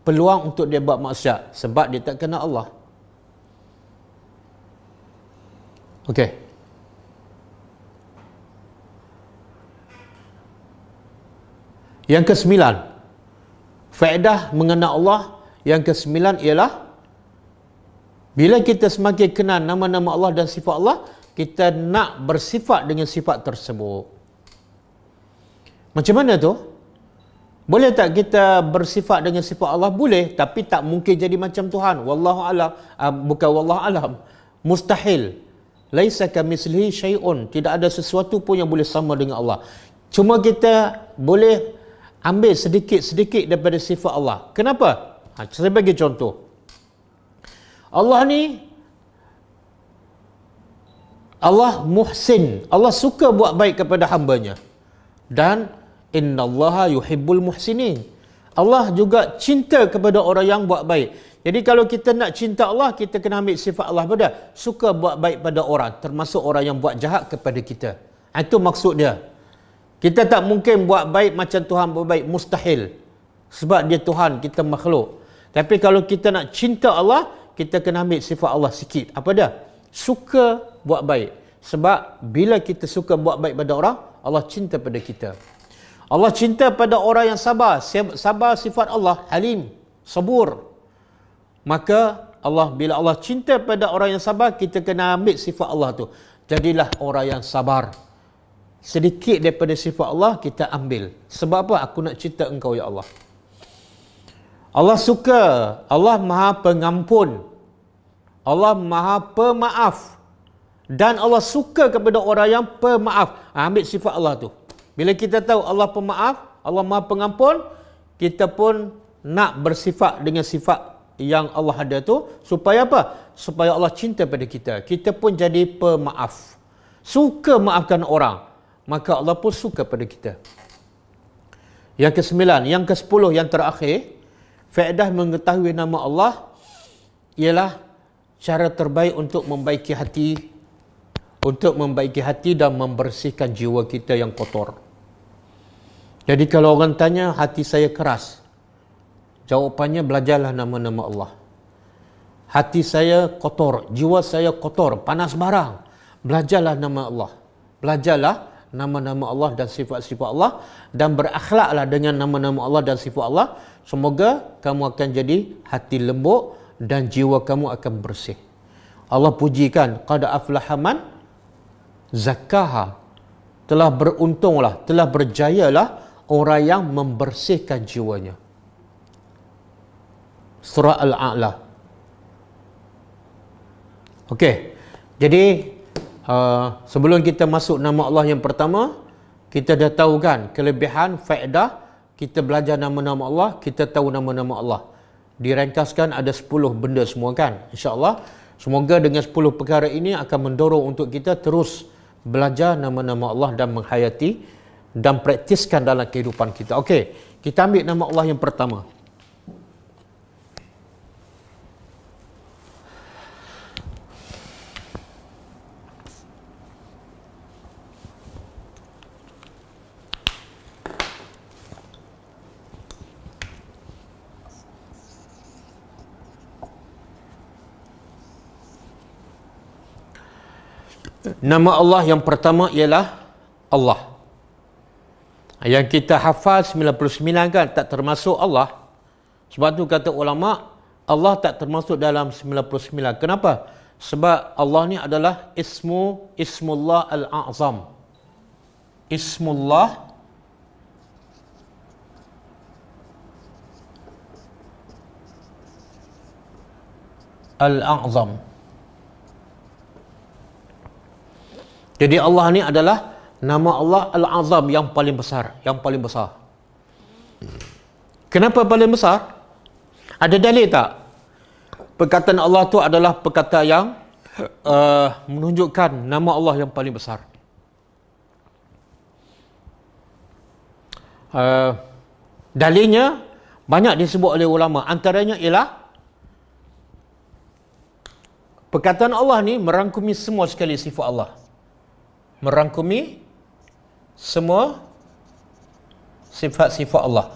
peluang untuk dia buat maksiat sebab dia tak kena Allah. Okey. Yang kesembilan, faedah mengenal Allah yang kesembilan ialah bila kita semakin kenal nama-nama Allah dan sifat Allah, kita nak bersifat dengan sifat tersebut. Macam mana tu? Boleh tak kita bersifat dengan sifat Allah? Boleh, tapi tak mungkin jadi macam Tuhan. Wallahu alam, uh, bukan wallahu alam. Mustahil. Laisa kamislihi syai'un. Tidak ada sesuatu pun yang boleh sama dengan Allah. Cuma kita boleh ambil sedikit-sedikit daripada sifat Allah. Kenapa? Ha, saya bagi contoh. Allah ni Allah muhsin. Allah suka buat baik kepada hambanya. Dan Inna innallaha yuhibbul muhsinin. Allah juga cinta kepada orang yang buat baik. Jadi kalau kita nak cinta Allah, kita kena ambil sifat Allah pada suka buat baik pada orang, termasuk orang yang buat jahat kepada kita. Ha, itu maksud dia. Kita tak mungkin buat baik macam Tuhan buat baik. Mustahil. Sebab dia Tuhan, kita makhluk. Tapi kalau kita nak cinta Allah, kita kena ambil sifat Allah sikit. Apa dia? Suka buat baik. Sebab bila kita suka buat baik pada orang, Allah cinta pada kita. Allah cinta pada orang yang sabar. Sabar sifat Allah, halim, sabur. Maka Allah bila Allah cinta pada orang yang sabar, kita kena ambil sifat Allah tu. Jadilah orang yang sabar sedikit daripada sifat Allah kita ambil. Sebab apa aku nak cerita engkau ya Allah? Allah suka, Allah Maha Pengampun. Allah Maha Pemaaf. Dan Allah suka kepada orang yang pemaaf. Ha, ambil sifat Allah tu. Bila kita tahu Allah Pemaaf, Allah Maha Pengampun, kita pun nak bersifat dengan sifat yang Allah ada tu supaya apa? Supaya Allah cinta pada kita. Kita pun jadi pemaaf. Suka maafkan orang maka Allah pun suka pada kita. Yang ke-9, yang ke-10 yang terakhir, faedah mengetahui nama Allah ialah cara terbaik untuk membaiki hati untuk membaiki hati dan membersihkan jiwa kita yang kotor. Jadi kalau orang tanya hati saya keras, jawapannya belajarlah nama-nama Allah. Hati saya kotor, jiwa saya kotor, panas barang. Belajarlah nama Allah. Belajarlah nama-nama Allah dan sifat-sifat Allah dan berakhlaklah dengan nama-nama Allah dan sifat Allah semoga kamu akan jadi hati lembut dan jiwa kamu akan bersih Allah pujikan qad aflaha man zakkaha telah beruntunglah telah berjayalah orang yang membersihkan jiwanya surah al-a'la Okey. Jadi Ah, sebelum kita masuk nama Allah yang pertama, kita dah tahu kan kelebihan, faedah, kita belajar nama-nama Allah, kita tahu nama-nama Allah. Direngkaskan ada 10 benda semua kan, insyaAllah. Semoga dengan 10 perkara ini akan mendorong untuk kita terus belajar nama-nama Allah dan menghayati dan praktiskan dalam kehidupan kita. Okey, kita ambil nama Allah yang pertama. Nama Allah yang pertama ialah Allah. Yang kita hafal 99 kan tak termasuk Allah. Sebab tu kata ulama Allah tak termasuk dalam 99. Kenapa? Sebab Allah ni adalah ismu ismullah al-azam. Ismullah al-azam. Jadi Allah ni adalah nama Allah Al-Azam yang paling besar, yang paling besar. Kenapa paling besar? Ada dalil tak? Perkataan Allah tu adalah perkataan yang uh, menunjukkan nama Allah yang paling besar. Uh, dalilnya banyak disebut oleh ulama. Antaranya ialah perkataan Allah ni merangkumi semua sekali sifat Allah merangkumi semua sifat-sifat Allah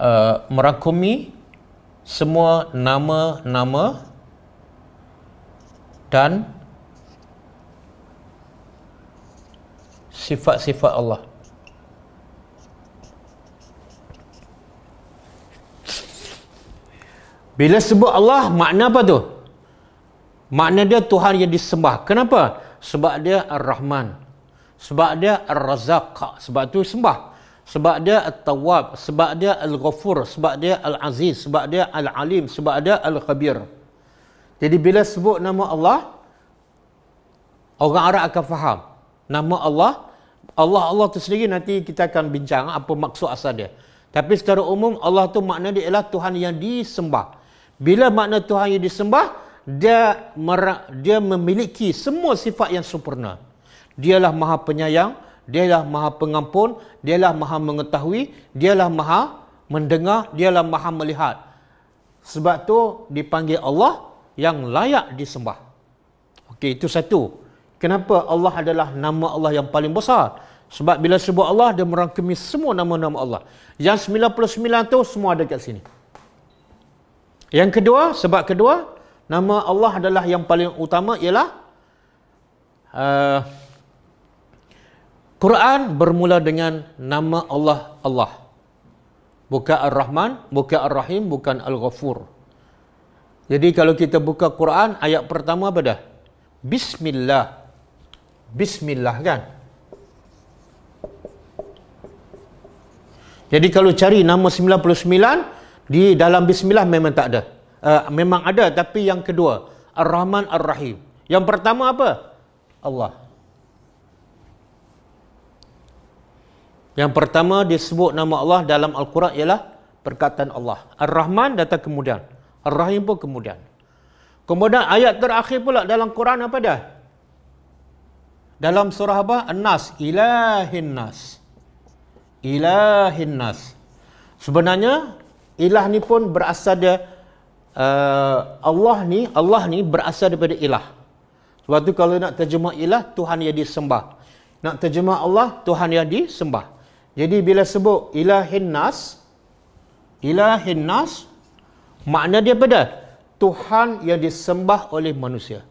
uh, merangkumi semua nama-nama dan sifat-sifat Allah Bila sebut Allah, makna apa tu? Makna dia Tuhan yang disembah. Kenapa? sebab dia Ar-Rahman sebab dia Ar-Razzaq sebab tu sembah sebab dia Al-Tawab, sebab dia Al-Ghafur sebab dia Al-Aziz sebab dia Al-Alim sebab dia Al-Khabir jadi bila sebut nama Allah orang Arab akan faham nama Allah Allah Allah tu sendiri nanti kita akan bincang apa maksud asal dia tapi secara umum Allah tu maknanya dia ialah Tuhan yang disembah bila makna Tuhan yang disembah dia merak, dia memiliki semua sifat yang sempurna. Dialah Maha Penyayang, dialah Maha Pengampun, dialah Maha Mengetahui, dialah Maha Mendengar, dialah Maha Melihat. Sebab tu dipanggil Allah yang layak disembah. Okey, itu satu. Kenapa Allah adalah nama Allah yang paling besar? Sebab bila sebut Allah, dia merangkumi semua nama-nama Allah. Yang 99 tu semua ada kat sini. Yang kedua, sebab kedua, nama Allah adalah yang paling utama ialah uh, Quran bermula dengan nama Allah Allah. Buka Ar-Rahman, Buka Ar-Rahim, bukan Al-Ghafur. Jadi kalau kita buka Quran ayat pertama apa dah? Bismillah. Bismillah kan? Jadi kalau cari nama 99 di dalam bismillah memang tak ada uh, memang ada tapi yang kedua Ar-Rahman Ar-Rahim. Yang pertama apa? Allah. Yang pertama disebut nama Allah dalam Al-Quran ialah perkataan Allah. Ar-Rahman datang kemudian. Ar-Rahim pun kemudian. Kemudian ayat terakhir pula dalam Quran apa dah? Dalam surah apa? An-Nas. Ilahin Nas. Ilahin Nas. Sebenarnya ilah ni pun berasal dia Uh, Allah ni Allah ni berasal daripada ilah. Sebab tu kalau nak terjemah ilah Tuhan yang disembah. Nak terjemah Allah Tuhan yang disembah. Jadi bila sebut ilahin nas ilahin nas makna dia apa Tuhan yang disembah oleh manusia.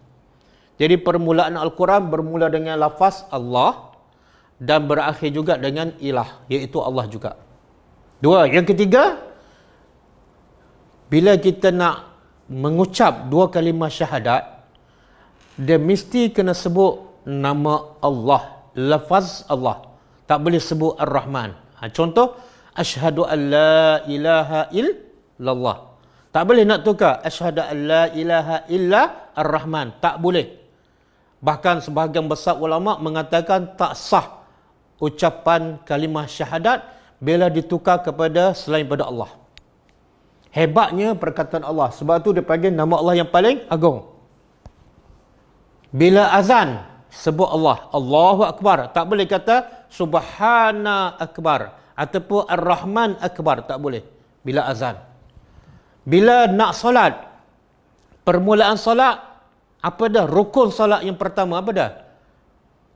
Jadi permulaan Al-Quran bermula dengan lafaz Allah dan berakhir juga dengan ilah iaitu Allah juga. Dua, yang ketiga bila kita nak mengucap dua kalimah syahadat dia mesti kena sebut nama Allah lafaz Allah tak boleh sebut ar-rahman ha, contoh asyhadu alla ilaha illallah tak boleh nak tukar asyhadu alla ilaha illa ar-rahman tak boleh bahkan sebahagian besar ulama mengatakan tak sah ucapan kalimah syahadat bila ditukar kepada selain pada Allah Hebatnya perkataan Allah. Sebab tu dia panggil nama Allah yang paling agung. Bila azan, sebut Allah. Allahu Akbar. Tak boleh kata Subhana Akbar. Ataupun Ar-Rahman Akbar. Tak boleh. Bila azan. Bila nak solat, permulaan solat, apa dah? Rukun solat yang pertama, apa dah?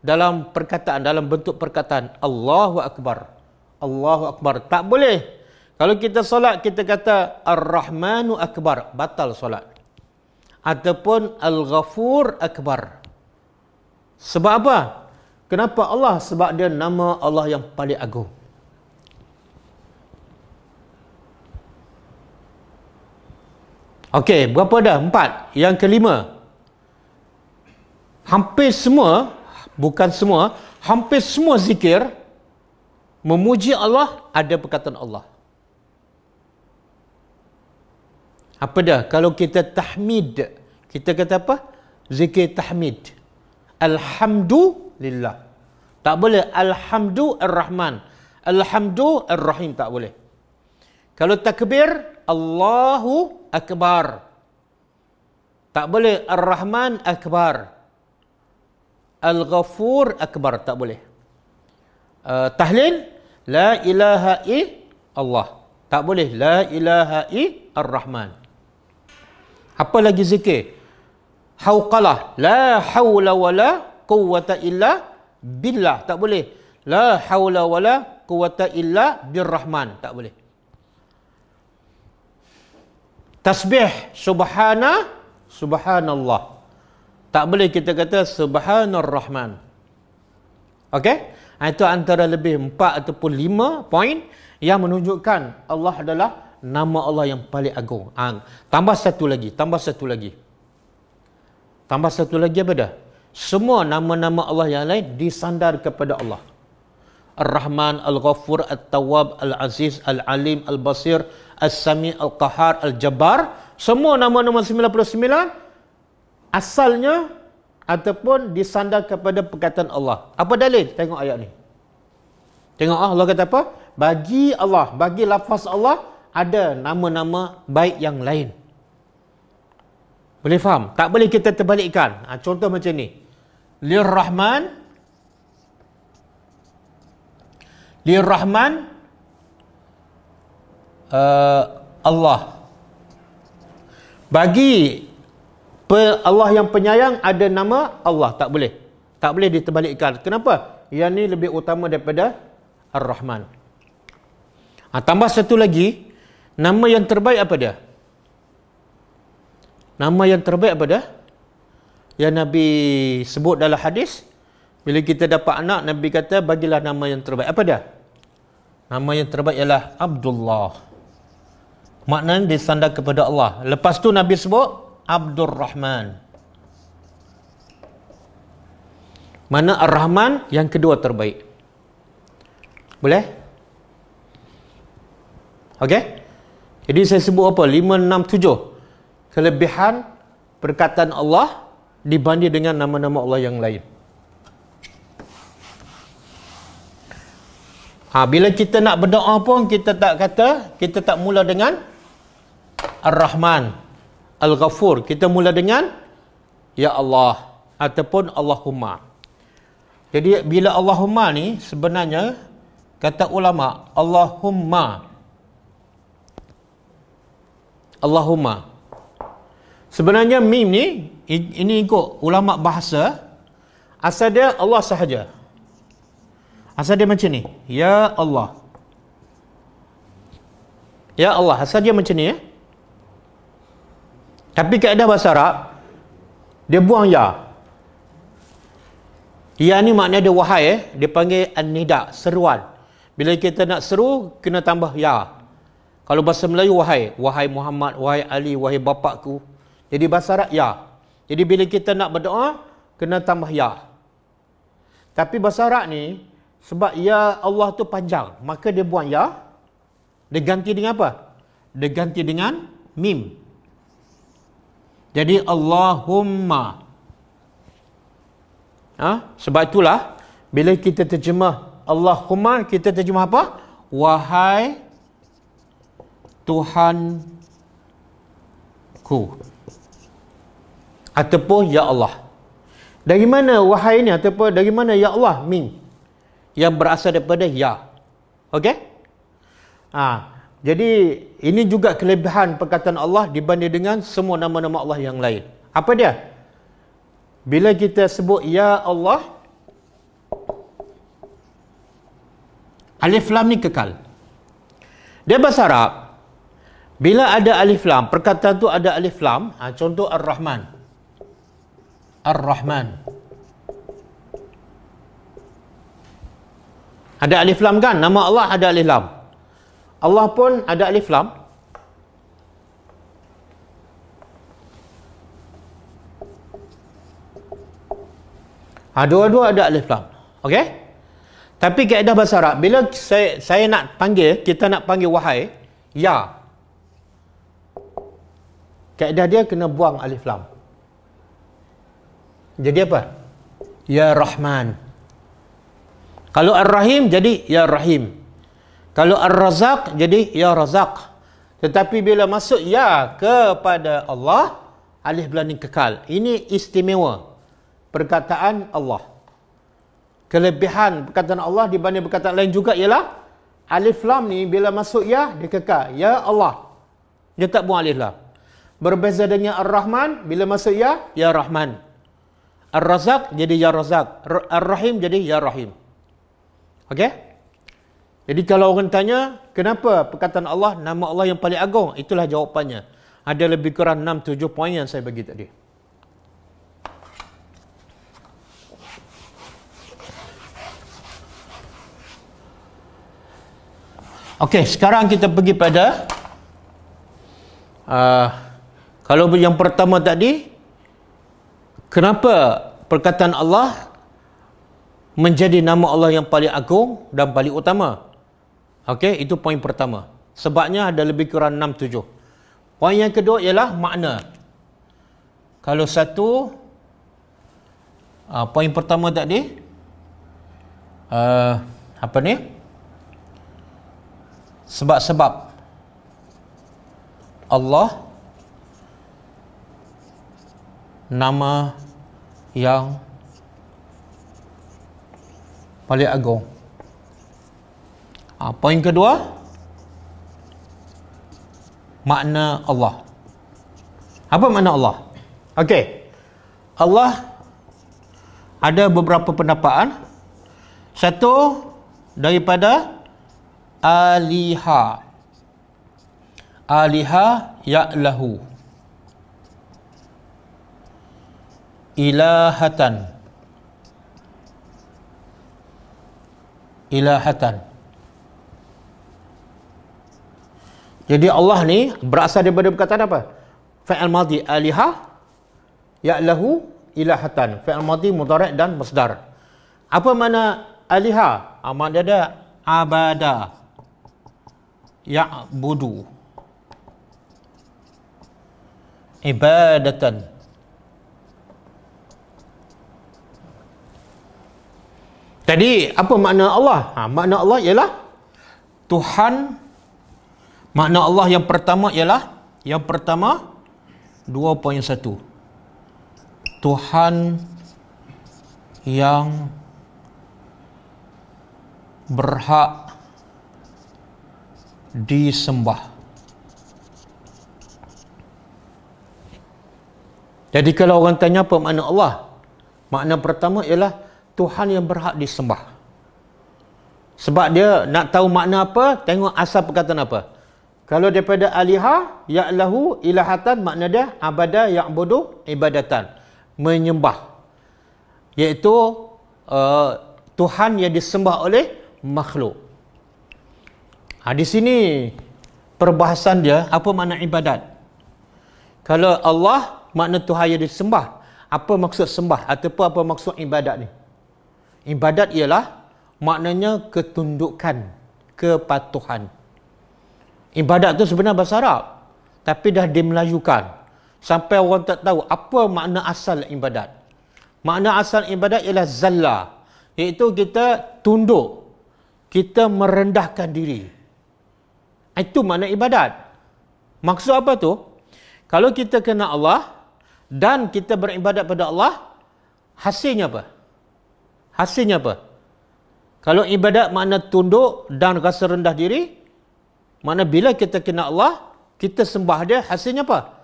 Dalam perkataan, dalam bentuk perkataan. Allahu Akbar. Allahu Akbar. Tak boleh. Tak boleh. Kalau kita solat kita kata Ar-Rahmanu Akbar batal solat. Ataupun Al-Ghafur Akbar. Sebab apa? Kenapa Allah? Sebab dia nama Allah yang paling agung. Okey, berapa dah? Empat. Yang kelima. Hampir semua, bukan semua, hampir semua zikir memuji Allah ada perkataan Allah. Apa dah? Kalau kita tahmid, kita kata apa? Zikir tahmid. Alhamdulillah. Tak boleh. Alhamdulillah. Alhamdulillah. Tak boleh. Kalau takbir, Allahu Akbar. Tak boleh. Ar-Rahman Akbar. Al-Ghafur Akbar. Tak boleh. Uh, tahlil, La ilaha i Allah. Tak boleh. La ilaha i Ar-Rahman. Apa lagi zikir? Hawqalah. La hawla wa la quwata illa billah. Tak boleh. La hawla wa la quwata illa birrahman. Tak boleh. Tasbih subhana subhanallah. Tak boleh kita kata subhanar rahman. Okey? Ha, itu antara lebih empat ataupun lima poin yang menunjukkan Allah adalah nama Allah yang paling agung. Ha, tambah satu lagi, tambah satu lagi. Tambah satu lagi apa dah? Semua nama-nama Allah yang lain disandar kepada Allah. al rahman Al-Ghafur, al tawab Al-Aziz, Al-Alim, Al-Basir, Al-Sami, Al-Qahar, al jabar semua nama-nama 99 asalnya ataupun disandar kepada perkataan Allah. Apa dalil? Tengok ayat ni. Tengok ah, Allah kata apa? Bagi Allah, bagi lafaz Allah, ada nama-nama baik yang lain. Boleh faham? Tak boleh kita terbalikkan. Ha, contoh macam ni. Lirrahman. Lirrahman. Uh, Allah. Bagi Allah yang penyayang ada nama Allah. Tak boleh. Tak boleh diterbalikkan. Kenapa? Yang ni lebih utama daripada Ar-Rahman. Ha, tambah satu lagi. Nama yang terbaik apa dia? Nama yang terbaik apa dia? Yang Nabi sebut dalam hadis Bila kita dapat anak Nabi kata bagilah nama yang terbaik Apa dia? Nama yang terbaik ialah Abdullah Maknanya disandar kepada Allah Lepas tu Nabi sebut Abdul Rahman Mana Ar-Rahman yang kedua terbaik Boleh? Okey? Jadi saya sebut apa? 5, 6, 7. Kelebihan perkataan Allah dibanding dengan nama-nama Allah yang lain. Ha, bila kita nak berdoa pun kita tak kata, kita tak mula dengan Ar-Rahman, Al-Ghafur. Kita mula dengan Ya Allah ataupun Allahumma. Jadi bila Allahumma ni sebenarnya kata ulama Allahumma Allahumma. Sebenarnya mim ni, ini ikut ulama bahasa, asal dia Allah sahaja. Asal dia macam ni. Ya Allah. Ya Allah. Asal dia macam ni. Ya? Tapi keadaan bahasa Arab, dia buang ya. Ya ni maknanya dia wahai. Eh? Dia panggil an-nida, seruan. Bila kita nak seru, kena tambah ya. Ya. Kalau bahasa Melayu, wahai. Wahai Muhammad, wahai Ali, wahai bapakku. Jadi bahasa Arab, ya. Jadi bila kita nak berdoa, kena tambah ya. Tapi bahasa Arab ni, sebab ya Allah tu panjang. Maka dia buang ya. Dia ganti dengan apa? Dia ganti dengan mim. Jadi Allahumma. Ha? Sebab itulah, bila kita terjemah Allahumma, kita terjemah apa? Wahai Tuhan ku ataupun ya Allah dari mana wahai ini ataupun dari mana ya Allah min yang berasal daripada ya okey ha jadi ini juga kelebihan perkataan Allah dibanding dengan semua nama-nama Allah yang lain apa dia bila kita sebut ya Allah alif lam ni kekal dia bahasa Arab bila ada alif lam, perkataan tu ada alif lam, ha, contoh Ar-Rahman. Ar-Rahman. Ada alif lam kan? Nama Allah ada alif lam. Allah pun ada alif lam. Ha, dua-dua ada alif lam. Okey? Tapi kaedah bahasa Arab, bila saya, saya nak panggil, kita nak panggil wahai, ya, Kaedah dia kena buang alif lam. Jadi apa? Ya Rahman. Kalau Ar-Rahim jadi Ya Rahim. Kalau Ar-Razak jadi Ya Razak. Tetapi bila masuk Ya kepada Allah, alif lam ini kekal. Ini istimewa perkataan Allah. Kelebihan perkataan Allah dibanding perkataan lain juga ialah alif lam ni bila masuk Ya, dia kekal. Ya Allah. Dia tak buang alif lam. Berbeza dengan Ar-Rahman, bila masa Ya, Ya Rahman. Ar-Razak jadi Ya Razak. Ar-Rahim jadi Ya Rahim. Okey? Jadi kalau orang tanya, kenapa perkataan Allah, nama Allah yang paling agung? Itulah jawapannya. Ada lebih kurang 6-7 poin yang saya bagi tadi. Okey, sekarang kita pergi pada uh, kalau yang pertama tadi, kenapa perkataan Allah menjadi nama Allah yang paling agung dan paling utama? Okey, itu poin pertama. Sebabnya ada lebih kurang enam tujuh. Poin yang kedua ialah makna. Kalau satu uh, poin pertama tadi uh, apa ni? Sebab-sebab Allah nama yang paling agung. Ha, poin kedua makna Allah. Apa makna Allah? Okey. Allah ada beberapa pendapatan. Satu daripada aliha. Aliha ya'lahu. ilahatan ilahatan jadi Allah ni berasal daripada perkataan apa fa'al madhi aliha ya'lahu ilahatan fa'al madhi mudhari dan masdar apa makna aliha amal ah, dia ada abada budu ibadatan Tadi apa makna Allah? Ha, makna Allah ialah Tuhan. Makna Allah yang pertama ialah yang pertama 2.1. Tuhan yang berhak disembah. Jadi kalau orang tanya apa makna Allah? Makna pertama ialah Tuhan yang berhak disembah. Sebab dia nak tahu makna apa, tengok asal perkataan apa. Kalau daripada aliha, ya'lahu, ilahatan, makna dia abada, ya'budu, ibadatan. Menyembah. Iaitu uh, Tuhan yang disembah oleh makhluk. Ha, di sini perbahasan dia, apa makna ibadat? Kalau Allah, makna Tuhan yang disembah. Apa maksud sembah ataupun apa maksud ibadat ni? Ibadat ialah maknanya ketundukan, kepatuhan. Ibadat tu sebenarnya bahasa Arab. Tapi dah dimelayukan. Sampai orang tak tahu apa makna asal ibadat. Makna asal ibadat ialah zalla, Iaitu kita tunduk. Kita merendahkan diri. Itu makna ibadat. Maksud apa tu? Kalau kita kena Allah dan kita beribadat pada Allah, hasilnya apa? Hasilnya apa? Kalau ibadat makna tunduk dan rasa rendah diri, makna bila kita kena Allah, kita sembah dia, hasilnya apa?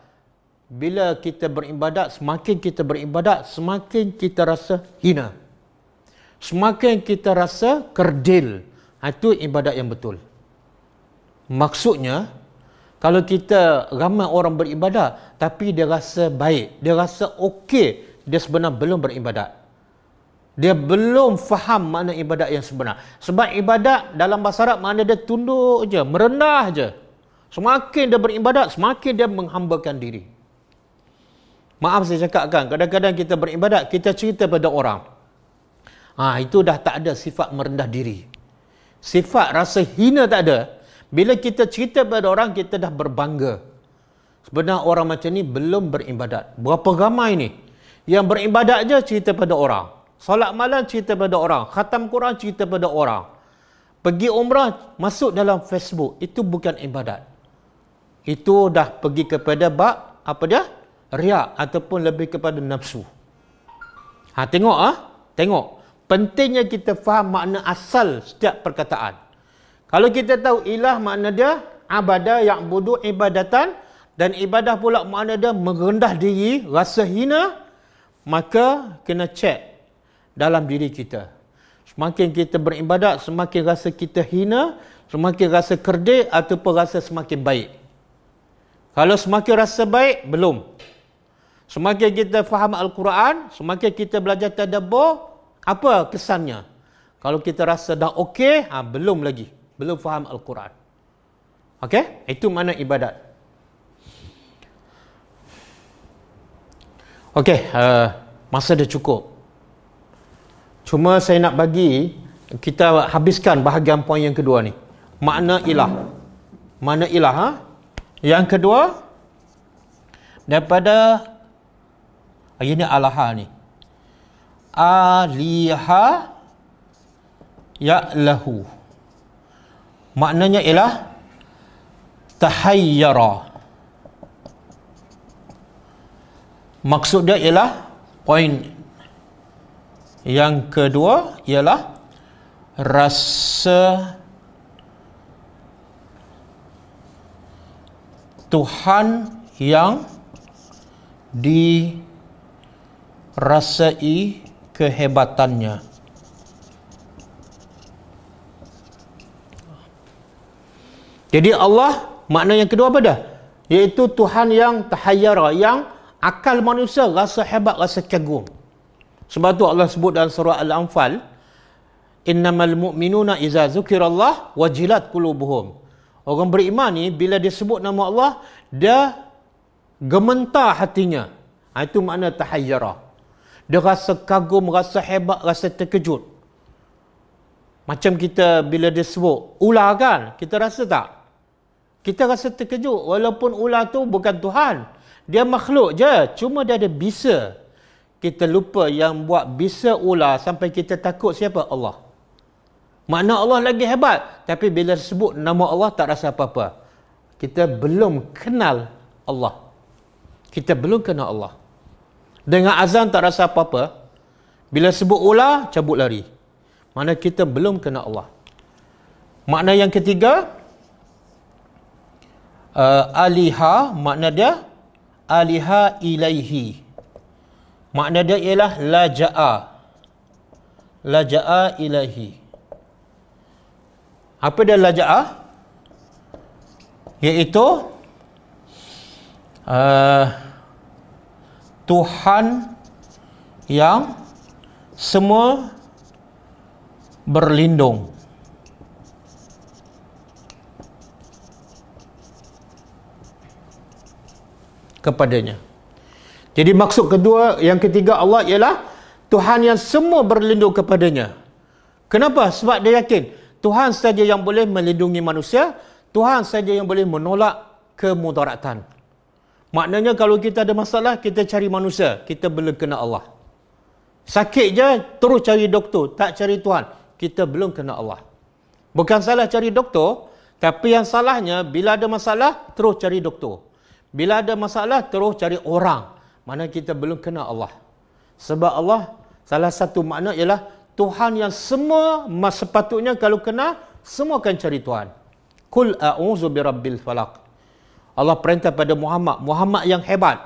Bila kita beribadat, semakin kita beribadat, semakin kita rasa hina. Semakin kita rasa kerdil. Ha, itu ibadat yang betul. Maksudnya, kalau kita ramai orang beribadat, tapi dia rasa baik, dia rasa okey, dia sebenarnya belum beribadat dia belum faham makna ibadat yang sebenar. Sebab ibadat dalam bahasa Arab makna dia tunduk je, merendah je. Semakin dia beribadat, semakin dia menghambakan diri. Maaf saya cakapkan. kadang-kadang kita beribadat, kita cerita pada orang. Ha, itu dah tak ada sifat merendah diri. Sifat rasa hina tak ada. Bila kita cerita pada orang, kita dah berbangga. Sebenarnya orang macam ni belum beribadat. Berapa ramai ni? Yang beribadat je cerita pada orang. Solat malam cerita pada orang. Khatam Quran cerita pada orang. Pergi umrah masuk dalam Facebook. Itu bukan ibadat. Itu dah pergi kepada bak, apa dia? Riak ataupun lebih kepada nafsu. Ha, tengok ah, ha? Tengok. Pentingnya kita faham makna asal setiap perkataan. Kalau kita tahu ilah makna dia, abadah yang bodoh ibadatan dan ibadah pula makna dia merendah diri, rasa hina, maka kena cek dalam diri kita. Semakin kita beribadat, semakin rasa kita hina, semakin rasa kerde atau rasa semakin baik. Kalau semakin rasa baik, belum. Semakin kita faham Al-Quran, semakin kita belajar tadabur, apa kesannya? Kalau kita rasa dah okey, ha, belum lagi. Belum faham Al-Quran. Okey? Itu mana ibadat. Okey, uh, masa dah cukup. Cuma saya nak bagi kita habiskan bahagian poin yang kedua ni. Makna ilah. mana ilah ha? Yang kedua daripada ayat ni alaha ni. Aliha ya'lahu. Maknanya ialah tahayyara. Maksud dia ialah poin yang kedua ialah rasa Tuhan yang dirasai kehebatannya. Jadi Allah makna yang kedua apa dah? Iaitu Tuhan yang tahayyara, yang akal manusia rasa hebat, rasa kagum. Sebab tu Allah sebut dalam surah Al-Anfal, innamal mu'minuna iza zukirallah wajilat qulubuhum. Orang beriman ni bila dia sebut nama Allah, dia gementar hatinya. Ha, itu makna tahayyara. Dia rasa kagum, rasa hebat, rasa terkejut. Macam kita bila dia sebut ular kan, kita rasa tak? Kita rasa terkejut walaupun ular tu bukan Tuhan. Dia makhluk je, cuma dia ada bisa kita lupa yang buat bisa ular sampai kita takut siapa? Allah. Makna Allah lagi hebat. Tapi bila sebut nama Allah tak rasa apa-apa. Kita belum kenal Allah. Kita belum kenal Allah. Dengan azan tak rasa apa-apa. Bila sebut ular, cabut lari. Mana kita belum kenal Allah. Makna yang ketiga, uh, aliha, makna dia, aliha ilaihi. Makna dia ialah laja'a. Laja'a ilahi. Apa dia laja'a? Iaitu uh, Tuhan yang semua berlindung. kepadanya. Jadi maksud kedua, yang ketiga Allah ialah Tuhan yang semua berlindung kepadanya. Kenapa? Sebab dia yakin Tuhan saja yang boleh melindungi manusia, Tuhan saja yang boleh menolak kemudaratan. Maknanya kalau kita ada masalah, kita cari manusia, kita belum kena Allah. Sakit je, terus cari doktor, tak cari Tuhan. Kita belum kena Allah. Bukan salah cari doktor, tapi yang salahnya, bila ada masalah, terus cari doktor. Bila ada masalah, terus cari orang. Orang. Mana kita belum kenal Allah. Sebab Allah salah satu makna ialah Tuhan yang semua sepatutnya kalau kenal semua akan cari Tuhan. Kul A'uzu bi birabbil falaq. Allah perintah pada Muhammad, Muhammad yang hebat.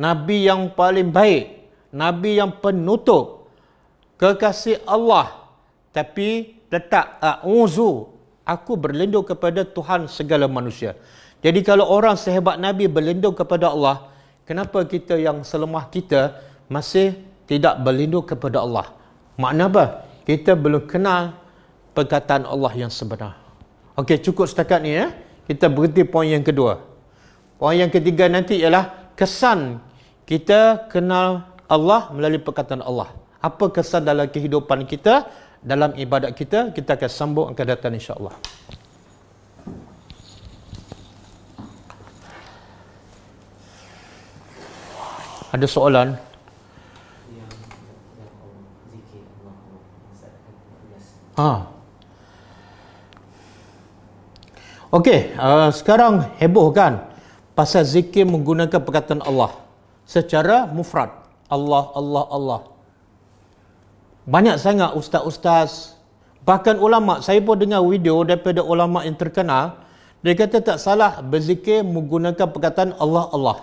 Nabi yang paling baik, nabi yang penutup kekasih Allah. Tapi letak A'uzu. aku berlindung kepada Tuhan segala manusia. Jadi kalau orang sehebat nabi berlindung kepada Allah, kenapa kita yang selemah kita masih tidak berlindung kepada Allah? Makna apa? Kita belum kenal perkataan Allah yang sebenar. Okey, cukup setakat ni ya. Eh? Kita berhenti poin yang kedua. Poin yang ketiga nanti ialah kesan kita kenal Allah melalui perkataan Allah. Apa kesan dalam kehidupan kita, dalam ibadat kita, kita akan sambung akan datang insya-Allah. ada soalan ha okey uh, sekarang heboh kan pasal zikir menggunakan perkataan Allah secara mufrad Allah Allah Allah banyak sangat ustaz-ustaz bahkan ulama saya pun dengar video daripada ulama yang terkenal dia kata tak salah berzikir menggunakan perkataan Allah Allah.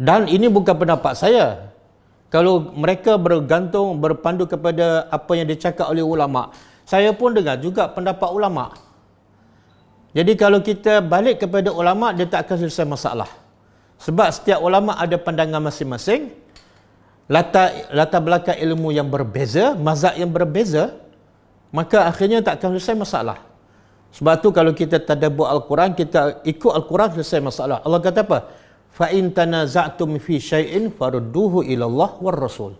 Dan ini bukan pendapat saya. Kalau mereka bergantung, berpandu kepada apa yang dicakap oleh ulama, saya pun dengar juga pendapat ulama. Jadi kalau kita balik kepada ulama, dia tak akan selesai masalah. Sebab setiap ulama ada pandangan masing-masing, latar, latar belakang ilmu yang berbeza, mazhab yang berbeza, maka akhirnya tak akan selesai masalah. Sebab tu kalau kita buat Al-Quran, kita ikut Al-Quran selesai masalah. Allah kata apa? fa in tanaza'tum fi syai'in farudduhu ila Allah war rasul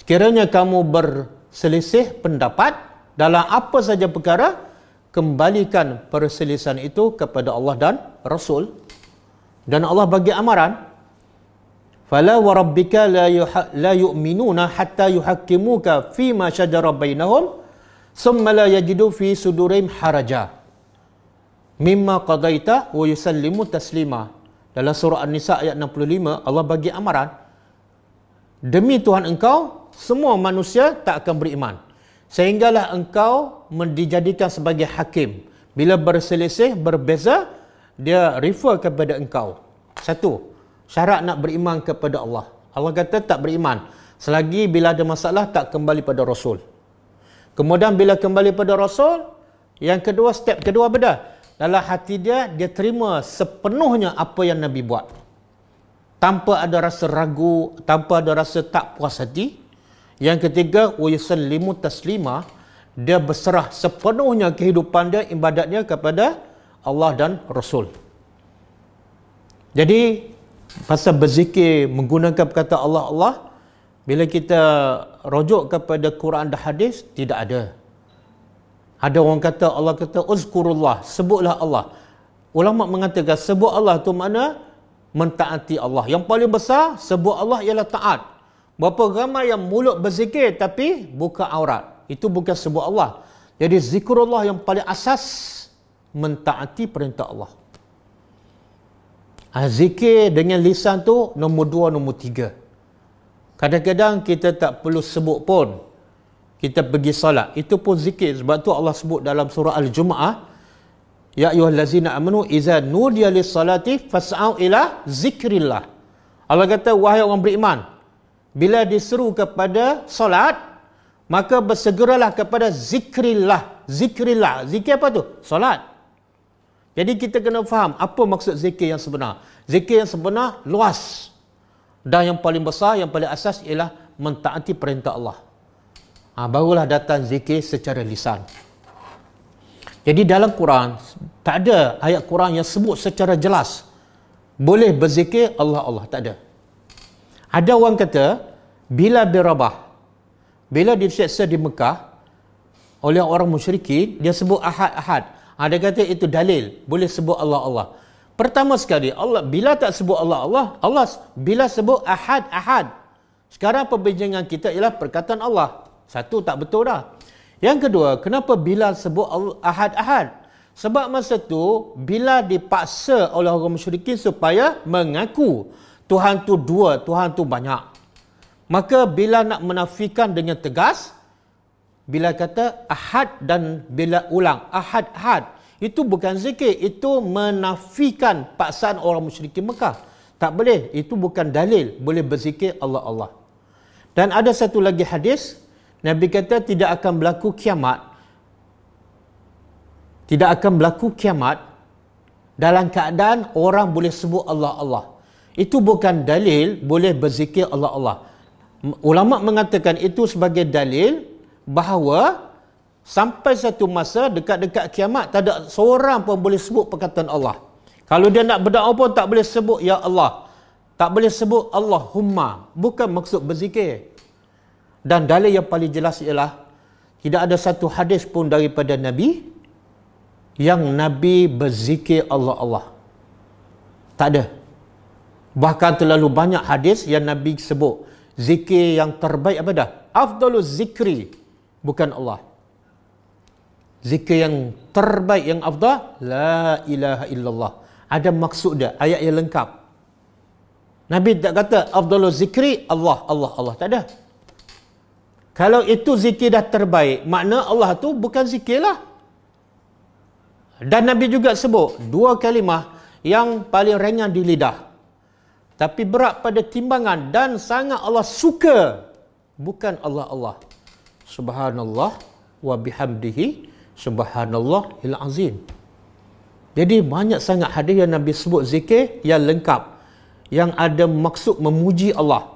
sekiranya kamu berselisih pendapat dalam apa saja perkara kembalikan perselisihan itu kepada Allah dan rasul dan Allah bagi amaran fala wa rabbika la la yu'minuna hatta yuhaqqimuka fi ma shajara bainahum summa la yajidu fi sudurihim haraja mimma qadaita wa yusallimu taslima dalam surah An-Nisa ayat 65 Allah bagi amaran demi Tuhan engkau semua manusia tak akan beriman sehinggalah engkau dijadikan sebagai hakim bila berselisih berbeza dia refer kepada engkau satu syarat nak beriman kepada Allah Allah kata tak beriman selagi bila ada masalah tak kembali pada Rasul kemudian bila kembali pada Rasul yang kedua step kedua apa dalam hati dia dia terima sepenuhnya apa yang nabi buat tanpa ada rasa ragu tanpa ada rasa tak puas hati yang ketiga wayasallimu taslima dia berserah sepenuhnya kehidupan dia ibadatnya kepada Allah dan Rasul jadi pasal berzikir menggunakan kata Allah Allah bila kita rujuk kepada Quran dan hadis tidak ada ada orang kata Allah kata uzkurullah, sebutlah Allah. Ulama mengatakan sebut Allah tu mana mentaati Allah. Yang paling besar sebut Allah ialah taat. Berapa ramai yang mulut berzikir tapi buka aurat. Itu bukan sebut Allah. Jadi zikrullah yang paling asas mentaati perintah Allah. Ah, zikir dengan lisan tu nombor dua, nombor tiga. Kadang-kadang kita tak perlu sebut pun kita pergi solat itu pun zikir sebab tu Allah sebut dalam surah al-jumuah ya ayyuhallazina amanu idza nudiya lis-salati fas'au ila zikrillah Allah kata wahai orang beriman bila diseru kepada solat maka bersegeralah kepada zikrillah zikrillah zikir apa tu solat jadi kita kena faham apa maksud zikir yang sebenar. Zikir yang sebenar luas. Dan yang paling besar, yang paling asas ialah mentaati perintah Allah. Ha, barulah datang zikir secara lisan. Jadi dalam Quran, tak ada ayat Quran yang sebut secara jelas. Boleh berzikir Allah Allah. Tak ada. Ada orang kata, bila berabah, bila diseksa di Mekah, oleh orang musyrikin, dia sebut ahad-ahad. Ada ah, ha, kata itu dalil. Boleh sebut Allah Allah. Pertama sekali, Allah bila tak sebut Allah Allah, Allah bila sebut ahad-ahad. Sekarang perbincangan kita ialah perkataan Allah. Satu tak betul dah. Yang kedua, kenapa Bilal sebut ahad-ahad? Sebab masa tu bila dipaksa oleh orang musyrikin supaya mengaku Tuhan tu dua, Tuhan tu banyak. Maka bila nak menafikan dengan tegas, bila kata ahad dan bila ulang, ahad-ahad. Itu bukan zikir, itu menafikan paksaan orang musyrikin Mekah. Tak boleh, itu bukan dalil, boleh berzikir Allah-Allah. Dan ada satu lagi hadis Nabi kata tidak akan berlaku kiamat tidak akan berlaku kiamat dalam keadaan orang boleh sebut Allah Allah. Itu bukan dalil boleh berzikir Allah Allah. Ulama mengatakan itu sebagai dalil bahawa sampai satu masa dekat-dekat kiamat tak ada seorang pun boleh sebut perkataan Allah. Kalau dia nak berdoa pun tak boleh sebut ya Allah. Tak boleh sebut Allahumma, bukan maksud berzikir dan dalil yang paling jelas ialah tidak ada satu hadis pun daripada nabi yang nabi berzikir Allah Allah. Tak ada. Bahkan terlalu banyak hadis yang nabi sebut zikir yang terbaik apa dah? Afdaluz zikri bukan Allah. Zikir yang terbaik yang afdal la ilaha illallah. Ada maksud dia ayat yang lengkap. Nabi tak kata afdaluz zikri Allah Allah Allah. Tak ada. Kalau itu zikir dah terbaik, makna Allah tu bukan lah. Dan Nabi juga sebut dua kalimah yang paling ringan di lidah. Tapi berat pada timbangan dan sangat Allah suka. Bukan Allah Allah. Subhanallah wa bihamdihi subhanallah azim. Jadi banyak sangat hadis yang Nabi sebut zikir yang lengkap. Yang ada maksud memuji Allah.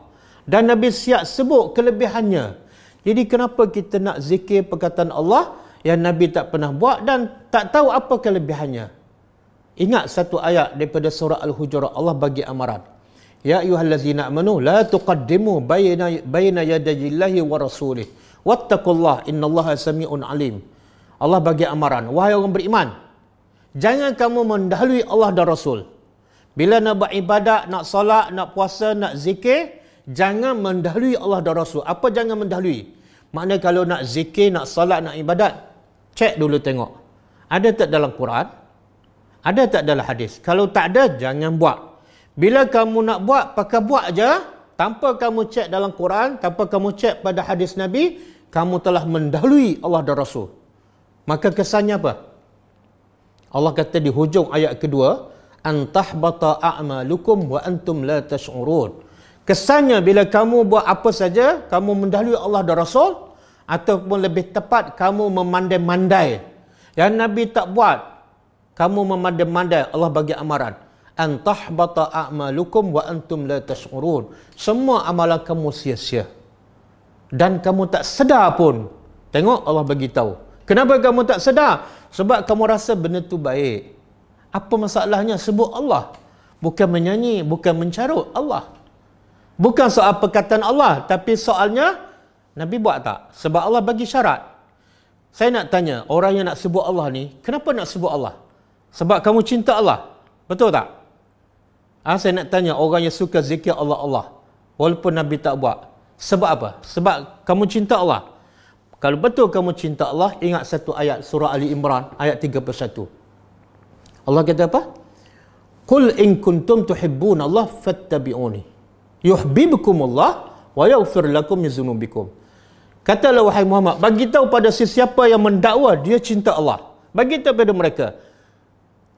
Dan Nabi siap sebut kelebihannya. Jadi kenapa kita nak zikir perkataan Allah yang Nabi tak pernah buat dan tak tahu apa kelebihannya? Ingat satu ayat daripada surah Al-Hujurat Allah bagi amaran. Ya ayyuhallazina amanu la tuqaddimu bayna bayna yadayillahi wa rasulih. Wattaqullah innallaha samiun alim. Allah bagi amaran, wahai orang beriman, jangan kamu mendahului Allah dan Rasul. Bila nak buat ibadat, nak solat, nak puasa, nak zikir, jangan mendahului Allah dan Rasul. Apa jangan mendahului? Maknanya kalau nak zikir, nak salat, nak ibadat, cek dulu tengok. Ada tak dalam Quran? Ada tak dalam hadis? Kalau tak ada, jangan buat. Bila kamu nak buat, pakai buat je. Tanpa kamu cek dalam Quran, tanpa kamu cek pada hadis Nabi, kamu telah mendahului Allah dan Rasul. Maka kesannya apa? Allah kata di hujung ayat kedua, antah antahbata a'malukum wa antum la tash'urun. Kesannya bila kamu buat apa saja, kamu mendahului Allah dan Rasul, ataupun lebih tepat kamu memandai-mandai yang nabi tak buat kamu memandai-mandai Allah bagi amaran antahbata a'malukum wa antum la tashurun semua amalan kamu sia-sia dan kamu tak sedar pun tengok Allah bagi tahu kenapa kamu tak sedar sebab kamu rasa benda tu baik apa masalahnya sebut Allah bukan menyanyi bukan mencarut Allah bukan soal perkataan Allah tapi soalnya Nabi buat tak? Sebab Allah bagi syarat. Saya nak tanya, orang yang nak sebut Allah ni, kenapa nak sebut Allah? Sebab kamu cinta Allah. Betul tak? Ha, saya nak tanya, orang yang suka zikir Allah Allah, walaupun Nabi tak buat. Sebab apa? Sebab kamu cinta Allah. Kalau betul kamu cinta Allah, ingat satu ayat surah Ali Imran, ayat 31. Allah kata apa? Qul in kuntum tuhibbun Allah fattabi'uni. Yuhibbukum Allah wa yaghfir lakum zunubikum. Katalah wahai Muhammad, bagi tahu pada sesiapa yang mendakwa dia cinta Allah. Bagi tahu pada mereka.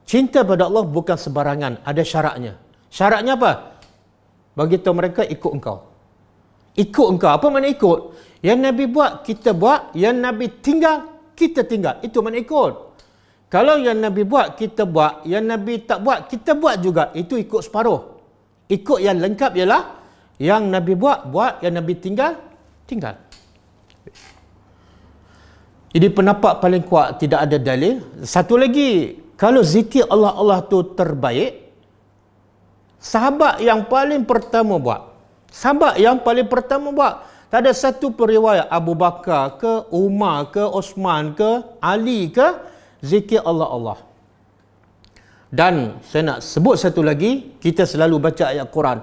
Cinta pada Allah bukan sebarangan, ada syaratnya. Syaratnya apa? Bagi tahu mereka ikut engkau. Ikut engkau. Apa makna ikut? Yang Nabi buat, kita buat. Yang Nabi tinggal, kita tinggal. Itu makna ikut. Kalau yang Nabi buat, kita buat. Yang Nabi tak buat, kita buat juga. Itu ikut separuh. Ikut yang lengkap ialah yang Nabi buat, buat. Yang Nabi tinggal, tinggal. Jadi pendapat paling kuat tidak ada dalil. Satu lagi, kalau zikir Allah Allah tu terbaik, sahabat yang paling pertama buat. Sahabat yang paling pertama buat. Tak ada satu periwayat Abu Bakar ke Umar ke Osman ke Ali ke zikir Allah Allah. Dan saya nak sebut satu lagi, kita selalu baca ayat Quran.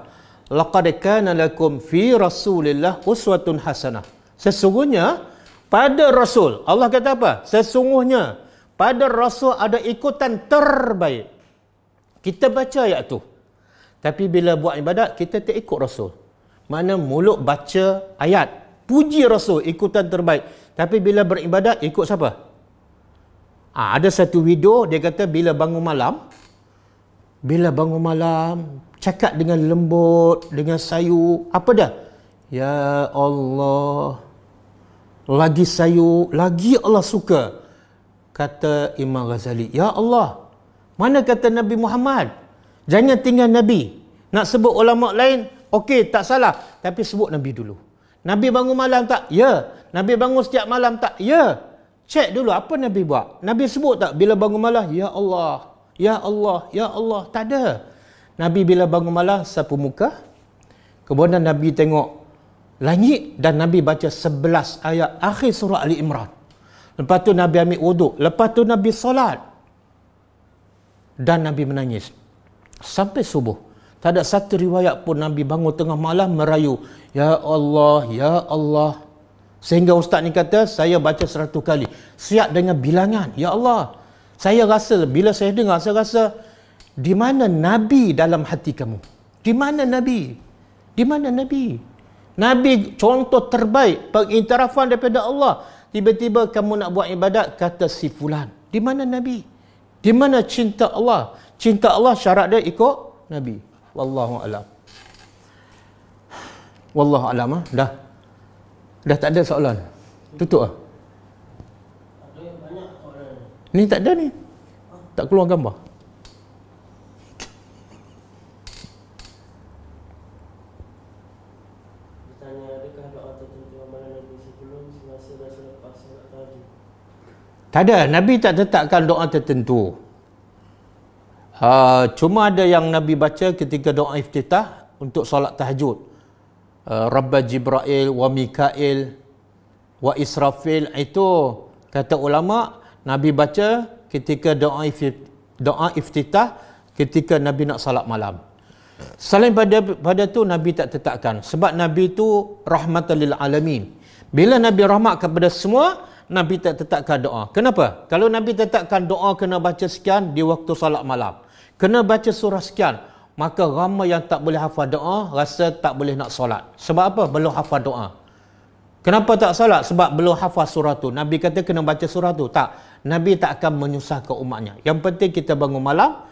Laqad kana lakum fi Rasulillah uswatun hasanah. Sesungguhnya pada Rasul, Allah kata apa? Sesungguhnya, pada Rasul ada ikutan terbaik. Kita baca ayat tu. Tapi bila buat ibadat, kita tak ikut Rasul. Mana mulut baca ayat. Puji Rasul, ikutan terbaik. Tapi bila beribadat, ikut siapa? Ha, ada satu video, dia kata bila bangun malam, bila bangun malam, cakap dengan lembut, dengan sayu, apa dah? Ya Allah, lagi sayu lagi Allah suka. Kata Imam Ghazali, Ya Allah, mana kata Nabi Muhammad? Jangan tinggal Nabi. Nak sebut ulama lain, okey tak salah. Tapi sebut Nabi dulu. Nabi bangun malam tak? Ya. Nabi bangun setiap malam tak? Ya. Cek dulu apa Nabi buat. Nabi sebut tak bila bangun malam? Ya Allah. Ya Allah. Ya Allah. Tak ada. Nabi bila bangun malam, sapu muka. Kemudian Nabi tengok langit dan Nabi baca 11 ayat akhir surah Ali Imran. Lepas tu Nabi ambil wuduk. Lepas tu Nabi solat. Dan Nabi menangis. Sampai subuh. Tak ada satu riwayat pun Nabi bangun tengah malam merayu. Ya Allah, Ya Allah. Sehingga ustaz ni kata, saya baca seratus kali. Siap dengan bilangan. Ya Allah. Saya rasa, bila saya dengar, saya rasa, di mana Nabi dalam hati kamu? Di Nabi? Di mana Nabi? Di mana Nabi? Nabi contoh terbaik pengiktirafan daripada Allah. Tiba-tiba kamu nak buat ibadat kata si fulan. Di mana Nabi? Di mana cinta Allah? Cinta Allah syarat dia ikut Nabi. Wallahu alam. Wallahu alam ha? dah. Dah tak ada soalan. Tutup ah. Ni tak ada ni. Tak keluar gambar. Tak ada, Nabi tak tetapkan doa tertentu. Uh, cuma ada yang Nabi baca ketika doa iftitah untuk solat tahajud. Uh, Rabba Jibrail wa Mikail wa Israfil itu kata ulama Nabi baca ketika doa doa iftitah ketika Nabi nak salat malam. Selain pada pada tu Nabi tak tetapkan sebab Nabi tu rahmatan lil Bila Nabi rahmat kepada semua, Nabi tak tetapkan doa. Kenapa? Kalau Nabi tetapkan doa kena baca sekian di waktu solat malam. Kena baca surah sekian. Maka ramai yang tak boleh hafal doa rasa tak boleh nak solat. Sebab apa? Belum hafal doa. Kenapa tak solat? Sebab belum hafal surah tu. Nabi kata kena baca surah tu. Tak. Nabi tak akan menyusahkan umatnya. Yang penting kita bangun malam.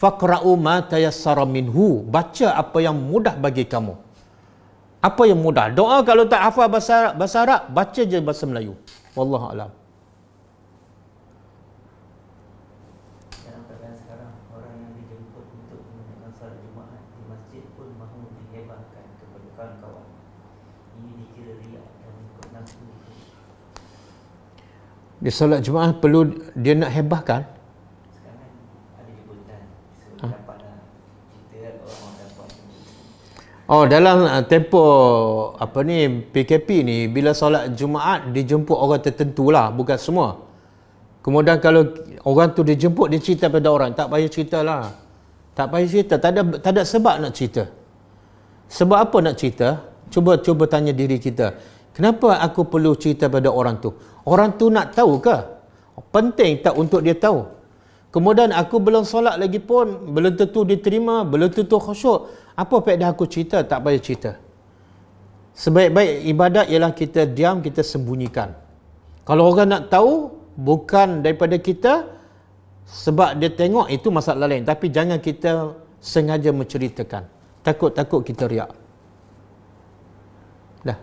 Faqra'u ma tayassara minhu. Baca apa yang mudah bagi kamu. Apa yang mudah? Doa kalau tak hafal bahasa, bahasa Arab, baca je bahasa Melayu. Wallahu alam. Dia solat jemaah perlu dia nak hebahkan Oh dalam uh, tempo apa ni PKP ni bila solat Jumaat dijemput orang tertentu lah bukan semua. Kemudian kalau orang tu dijemput dia cerita pada orang tak payah cerita lah. Tak payah cerita tak ada tak ada sebab nak cerita. Sebab apa nak cerita? Cuba cuba tanya diri kita. Kenapa aku perlu cerita pada orang tu? Orang tu nak tahu ke? Penting tak untuk dia tahu? Kemudian aku belum solat lagi pun, belum tentu diterima, belum tentu khusyuk. Apa faedah aku cerita tak payah cerita. Sebaik-baik ibadat ialah kita diam, kita sembunyikan. Kalau orang nak tahu bukan daripada kita sebab dia tengok itu masalah lain tapi jangan kita sengaja menceritakan. Takut-takut kita riak. Dah.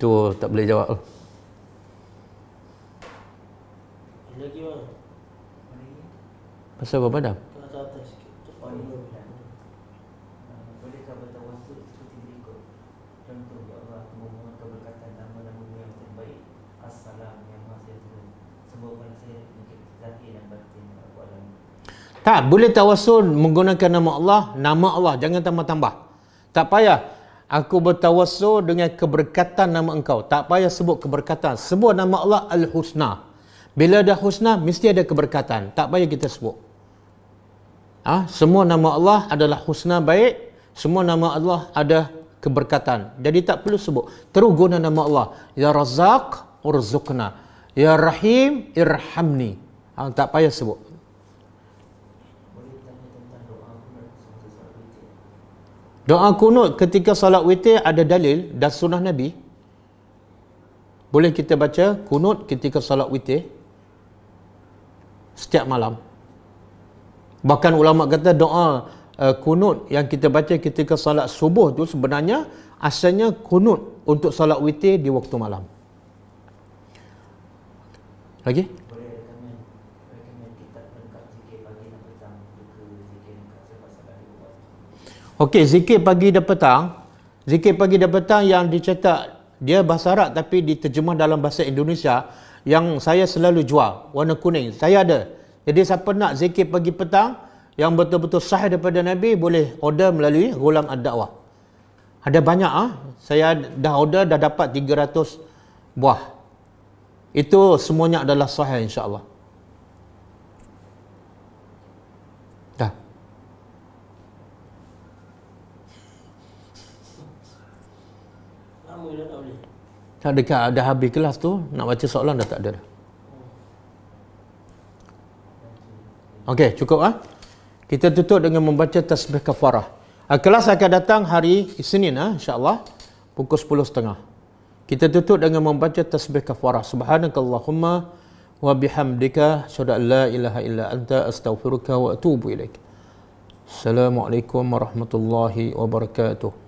Tu tak boleh jawab. Pasal apa padam? Tak, boleh tawasun menggunakan nama Allah, nama Allah, jangan tambah-tambah. Tak payah. Aku bertawasun dengan keberkatan nama engkau. Tak payah sebut keberkatan. Sebut nama Allah Al-Husna. Bila ada husna, mesti ada keberkatan. Tak payah kita sebut. Ah, ha? semua nama Allah adalah husna baik, semua nama Allah ada keberkatan. Jadi tak perlu sebut. teruk guna nama Allah. Ya Razzaq, urzuqna. Ya Rahim, irhamni. Ha? tak payah sebut. Doa kunut ketika salat witir ada dalil dan sunnah Nabi. Boleh kita baca kunut ketika salat witir setiap malam. Bahkan ulama kata doa uh, kunut yang kita baca ketika salat subuh tu sebenarnya asalnya kunut untuk salat witir di waktu malam. Lagi? Okey, zikir pagi dan petang. Zikir pagi dan petang yang dicetak dia bahasa Arab tapi diterjemah dalam bahasa Indonesia yang saya selalu jual warna kuning. Saya ada. Jadi siapa nak zikir pagi petang yang betul-betul sahih daripada Nabi boleh order melalui golang ad-dakwah. Ada banyak ah. Ha? Saya dah order dah dapat 300 buah. Itu semuanya adalah sahih insya-Allah. Dah. Tak ada dah habis kelas tu, nak baca soalan dah tak ada Okey, cukup ah. Ha? Kita tutup dengan membaca tasbih kafarah. Ah, kelas akan datang hari Isnin ah, ha? insya-Allah pukul 10.30. Kita tutup dengan membaca tasbih kafarah. Subhanakallahumma wa bihamdika syada la ilaha illa anta astaghfiruka wa atubu ilaik. Assalamualaikum warahmatullahi wabarakatuh.